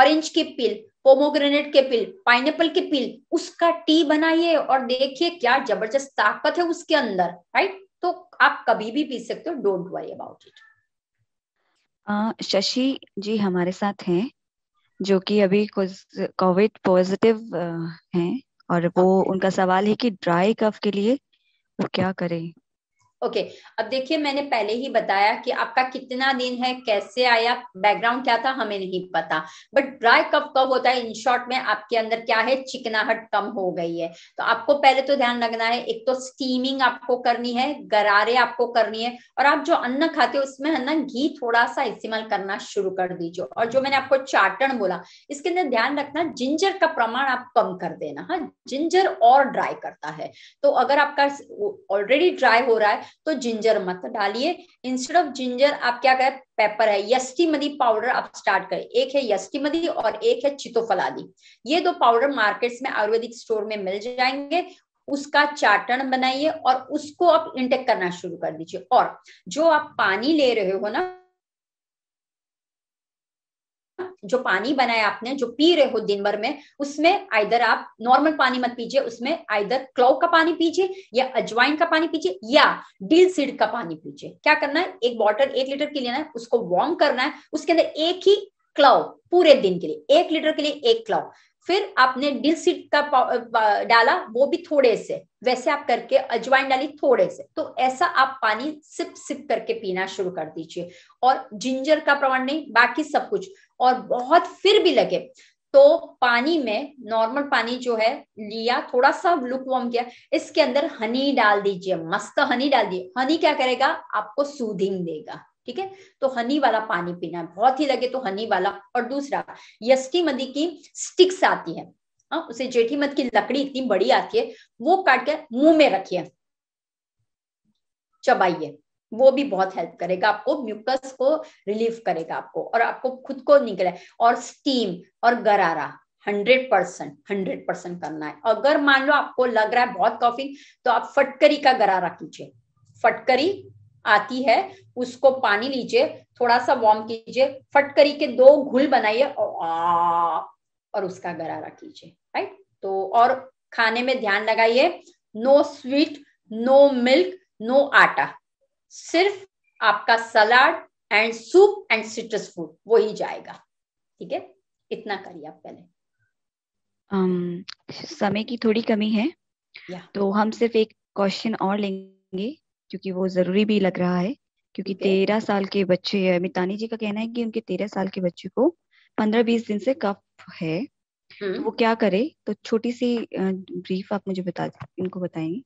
ऑरेंज के पिल पोमोग्रेनेट के पिल पाइनएप्पल के पिल उसका टी बनाइए और देखिए क्या जबरदस्त ताकत है उसके अंदर राइट तो आप कभी भी पी सकते हो don't worry about it Shashi ji हमारे साथ हैं जो कि अभी कोविड पॉजिटिव हैं और वो उनका सवाल है कि ड्राई कफ के लिए वो क्या करें ओके okay, अब देखिए मैंने पहले ही बताया कि आपका कितना दिन है कैसे आया बैकग्राउंड क्या था हमें नहीं पता बट ड्राई कब कब होता है इन शॉर्ट में आपके अंदर क्या है चिकनाहट कम हो गई है तो आपको पहले तो ध्यान रखना है एक तो स्टीमिंग आपको करनी है गरारे आपको करनी है और आप जो अन्न खाते हो उसमें है ना घी थोड़ा सा इस्तेमाल करना शुरू कर दीजिए और जो मैंने आपको चाटन बोला इसके अंदर ध्यान रखना जिंजर का प्रमाण आप कम कर देना हाँ जिंजर और ड्राई करता है तो अगर आपका ऑलरेडी ड्राई हो रहा है तो जिंजर मत डालिए इंस्टेड ऑफ जिंजर आप क्या करें पेपर है मदी पाउडर आप स्टार्ट करें एक है मदी और एक है चितोफलादी ये दो पाउडर मार्केट्स में आयुर्वेदिक स्टोर में मिल जाएंगे उसका चाटन बनाइए और उसको आप इंटेक करना शुरू कर दीजिए और जो आप पानी ले रहे हो ना जो पानी बनाया आपने जो पी रहे हो दिन भर में उसमें आइदर आप नॉर्मल पानी मत पीजिए उसमें आइधर क्लाउ का पानी पीजिए या अजवाइन का पानी पीजिए या डील सीड का पानी पीजिए क्या करना है एक बॉटल एक लीटर के लेना है उसको वार्म करना है उसके अंदर एक ही क्लाउ पूरे दिन के लिए एक लीटर के लिए एक क्लाउ फिर आपने डिल सीड का डाला वो भी थोड़े से वैसे आप करके अजवाइन डाली थोड़े से तो ऐसा आप पानी सिप सिप करके पीना शुरू कर दीजिए और जिंजर का प्रमाण नहीं बाकी सब कुछ और बहुत फिर भी लगे तो पानी में नॉर्मल पानी जो है लिया थोड़ा सा लुक वॉर्म किया इसके अंदर हनी डाल दीजिए मस्त हनी डाल दीजिए हनी क्या करेगा आपको सूदिंग देगा ठीक है तो हनी वाला पानी पीना है बहुत ही लगे तो हनी वाला और दूसरा यष्टी मदी की स्टिक्स आती है आ, हाँ, उसे जेठी मद की लकड़ी इतनी बड़ी आती है वो काट कर मुंह में रखिए चबाइए वो भी बहुत हेल्प करेगा आपको म्यूकस को रिलीव करेगा आपको और आपको खुद को निकले और स्टीम और गरारा हंड्रेड परसेंट हंड्रेड परसेंट करना है अगर मान लो आपको लग रहा है बहुत कॉफी तो आप फटकरी का गरारा कीजिए फटकरी आती है उसको पानी लीजिए थोड़ा सा वार्म कीजिए फटकरी के दो घुल बनाइए और, और उसका गरारा कीजिए राइट तो और खाने में ध्यान लगाइए no sweet no milk no आटा सिर्फ आपका salad and soup and citrus food वो ही जाएगा ठीक है इतना करिए आप पहले um, समय की थोड़ी कमी है yeah. तो हम सिर्फ एक क्वेश्चन और लेंगे क्योंकि वो जरूरी भी लग रहा है क्योंकि okay. तेरह साल के बच्चे मितानी जी का कहना है कि उनके तेरह साल के बच्चे को पंद्रह बीस दिन से कफ है hmm. तो वो क्या करे तो छोटी सी ब्रीफ आप मुझे बता इनको बताएंगे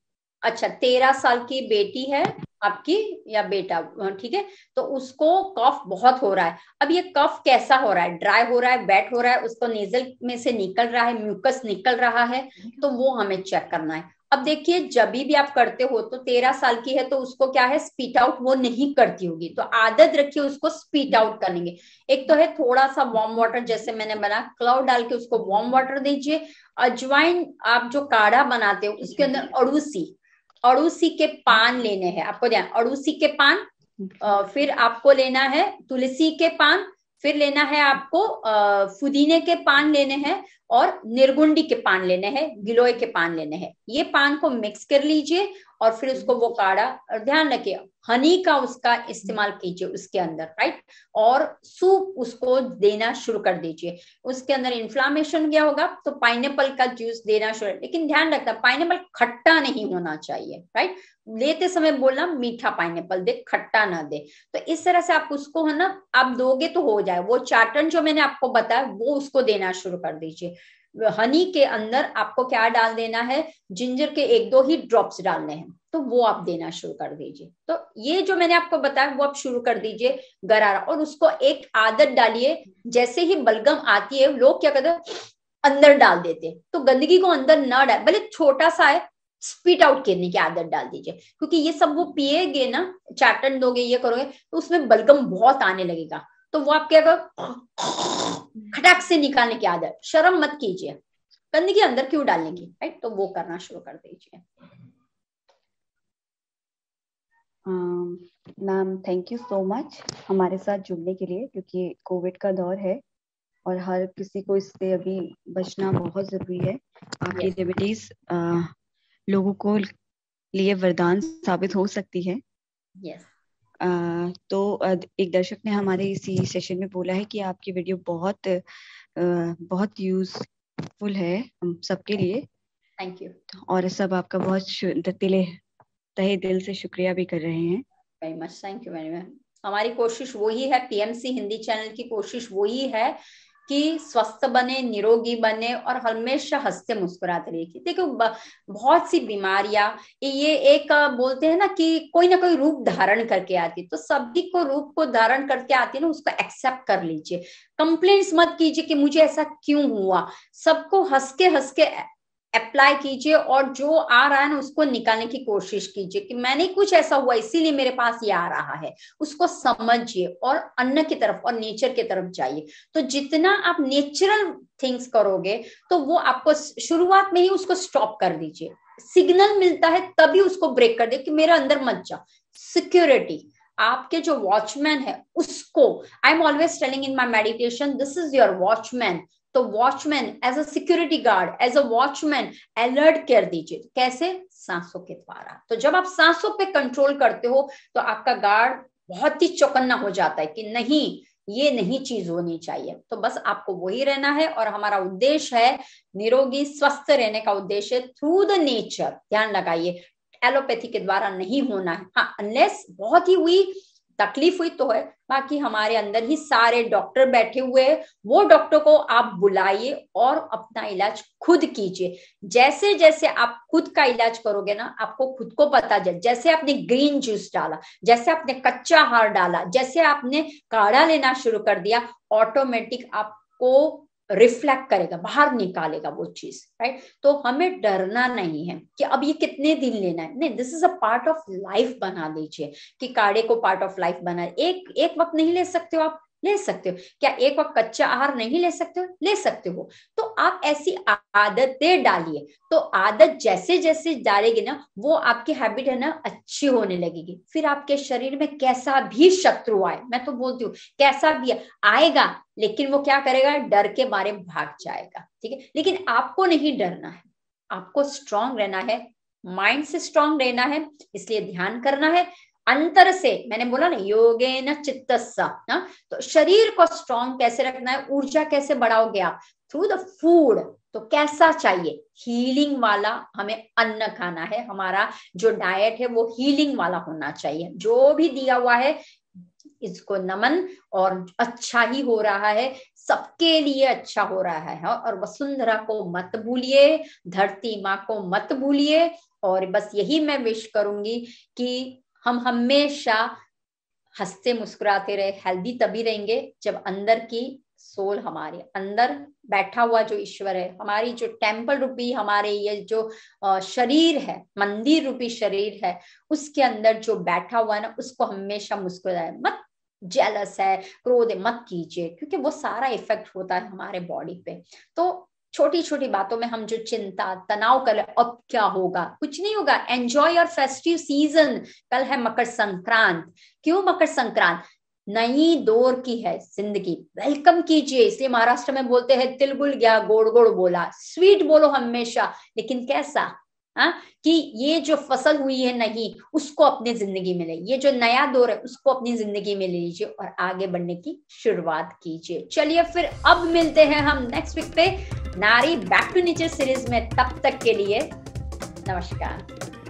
अच्छा तेरह साल की बेटी है आपकी या बेटा ठीक है तो उसको कफ बहुत हो रहा है अब ये कफ कैसा हो रहा है ड्राई हो रहा है बैट हो रहा है उसको नेजल में से निकल रहा है म्यूकस निकल रहा है तो वो हमें चेक करना है अब देखिए जब भी आप करते हो तो तेरह साल की है तो उसको क्या है स्पीट आउट वो नहीं करती होगी तो आदत रखिए उसको स्पीट आउट करेंगे एक तो है थोड़ा सा वार्म वाटर जैसे मैंने बना क्लाउ डाल के उसको वार्म वाटर दीजिए अजवाइन आप जो काढ़ा बनाते हो उसके अंदर अड़ूसी अड़ूसी के पान हाँ। लेने हैं आपको ध्यान अड़ूसी के पान फिर आपको लेना है तुलसी के पान फिर लेना है आपको फुदीने के पान लेने हैं और निर्गुंडी के पान लेने हैं गिलोय के पान लेने हैं ये पान को मिक्स कर लीजिए और फिर उसको वो काढ़ा और ध्यान रखिए हनी का उसका इस्तेमाल हम्म। कीजिए उसके अंदर राइट और सूप उसको देना शुरू कर दीजिए उसके अंदर इन्फ्लामेशन क्या होगा तो पाइनएप्पल का जूस देना शुरू लेकिन ध्यान रखना पाइनएप्पल खट्टा नहीं होना चाहिए राइट लेते समय बोलना मीठा पाइनएपल दे खट्टा ना दे तो इस तरह से आप उसको है ना आप दोगे तो हो जाए वो चाटन जो मैंने आपको बताया वो उसको देना शुरू कर दीजिए हनी के अंदर आपको क्या डाल देना है जिंजर के एक दो ही ड्रॉप्स डालने हैं तो वो आप देना शुरू कर दीजिए तो ये जो मैंने आपको बताया वो आप शुरू कर दीजिए गरारा और उसको एक आदत डालिए जैसे ही बलगम आती है लोग क्या करते अंदर डाल देते तो गंदगी को अंदर ना डाल भले छोटा सा है स्पीट आउट करने की आदत डाल दीजिए क्योंकि ये सब वो पिएगे ना चाटन दोगे ये करोगे तो उसमें बलगम बहुत आने लगेगा तो वो आप क्या करो खटाक से निकालने की आदत शर्म मत कीजिए गंदगी अंदर क्यों डालने की राइट तो वो करना शुरू कर दीजिए ma'am thank you so much हमारे साथ जुड़ने के लिए क्योंकि कोविड का दौर है और हर किसी को इससे अभी बचना बहुत जरूरी है आपकी yes. लोगों को लिए वरदान साबित हो सकती है yes. तो एक दर्शक ने हमारे इसी सेशन में बोला है कि आपकी वीडियो बहुत बहुत यूजफुल है हम सबके लिए थैंक यू तो और सब आपका बहुत दिले तहे दिल से शुक्रिया भी कर रहे हैं very much thank you very much हमारी कोशिश वही है पीएमसी हिंदी चैनल की कोशिश वही है कि स्वस्थ बने निरोगी बने और हमेशा हंसते मुस्कुराते रहिए देखो बहुत सी बीमारियां ये एक बोलते हैं ना कि कोई ना कोई रूप धारण करके आती है तो सभी को रूप को धारण करके आती है ना उसको एक्सेप्ट कर लीजिए कंप्लेन्ट्स मत कीजिए कि मुझे ऐसा क्यों हुआ सबको हंस के हंस के अप्लाई कीजिए और जो आ रहा है ना उसको निकालने की कोशिश कीजिए कि मैंने कुछ ऐसा हुआ इसीलिए मेरे पास ये आ रहा है उसको समझिए और अन्न की तरफ और नेचर की तरफ जाइए तो जितना आप नेचुरल थिंग्स करोगे तो वो आपको शुरुआत में ही उसको स्टॉप कर दीजिए सिग्नल मिलता है तभी उसको ब्रेक कर दे कि मेरे अंदर मत जा सिक्योरिटी आपके जो वॉचमैन है उसको I am always telling in my meditation this is your watchman तो watchman as a security guard as a watchman alert कर दीजिए कैसे सांसों के द्वारा तो जब आप सांसों पे कंट्रोल करते हो तो आपका गार्ड बहुत ही चौकन्ना हो जाता है कि नहीं ये नहीं चीज होनी चाहिए तो बस आपको वही रहना है और हमारा उद्देश्य है निरोगी स्वस्थ रहने का उद्देश्य थ्रू द नेचर ध्यान लगाइए एलोपैथी के द्वारा नहीं होना है हाँ अनलेस बहुत ही हुई तकलीफ हुई तो है बाकी हमारे अंदर ही सारे डॉक्टर बैठे हुए हैं वो डॉक्टर को आप बुलाइए और अपना इलाज खुद कीजिए जैसे जैसे आप खुद का इलाज करोगे ना आपको खुद को पता चल जैसे आपने ग्रीन जूस डाला जैसे आपने कच्चा हार डाला जैसे आपने काढ़ा लेना शुरू कर दिया ऑटोमेटिक आपको रिफ्लेक्ट करेगा बाहर निकालेगा वो चीज राइट तो हमें डरना नहीं है कि अब ये कितने दिन लेना है नहीं this is a part of life बना लीजिए कि काढ़े को पार्ट ऑफ लाइफ बना एक एक वक्त नहीं ले सकते हो आप ले सकते हो क्या एक वक्त कच्चा आहार नहीं ले सकते हो ले सकते हो तो आप ऐसी आदतें डालिए तो आदत जैसे जैसे डालेगी ना वो आपकी हैबिट है ना अच्छी होने लगेगी फिर आपके शरीर में कैसा भी शत्रु आए मैं तो बोलती हूँ कैसा भी आएगा लेकिन वो क्या करेगा डर के मारे भाग जाएगा ठीक है लेकिन आपको नहीं डरना है आपको स्ट्रांग रहना है माइंड से स्ट्रांग रहना है इसलिए ध्यान करना है अंतर से मैंने बोला ना योगे न चित्तस्सा ना तो शरीर को स्ट्रांग कैसे रखना है ऊर्जा कैसे बढ़ाओगे आप थ्रू द फूड तो कैसा चाहिए हीलिंग वाला हमें अन्न खाना है हमारा जो डाइट है वो हीलिंग वाला होना चाहिए जो भी दिया हुआ है इसको नमन और अच्छा ही हो रहा है सबके लिए अच्छा हो रहा है और वसुंधरा को मत भूलिए धरती माँ को मत भूलिए और बस यही मैं विश करूंगी कि हम हमेशा हंसते मुस्कुराते रहे हेल्दी तभी रहेंगे जब अंदर की सोल हमारे अंदर बैठा हुआ जो ईश्वर है हमारी जो टेम्पल रूपी हमारे ये जो शरीर है मंदिर रूपी शरीर है उसके अंदर जो बैठा हुआ है ना उसको हमेशा मुस्कुराए मत जेलस है क्रोध मत कीजिए क्योंकि वो सारा इफेक्ट होता है हमारे बॉडी पे तो छोटी छोटी बातों में हम जो चिंता तनाव कर अब क्या होगा कुछ नहीं होगा एंजॉय योर फेस्टिव सीजन कल है मकर संक्रांत क्यों मकर संक्रांत नई दौर की है जिंदगी वेलकम कीजिए इसलिए महाराष्ट्र में बोलते हैं तिलगुल गया गोड़ गोड़ बोला स्वीट बोलो हमेशा लेकिन कैसा हा? कि ये जो फसल हुई है नहीं उसको अपनी जिंदगी में ले ये जो नया दौर है उसको अपनी जिंदगी में ले लीजिए और आगे बढ़ने की शुरुआत कीजिए चलिए फिर अब मिलते हैं हम नेक्स्ट वीक पे नारी बैक टू नेचर सीरीज में तब तक के लिए नमस्कार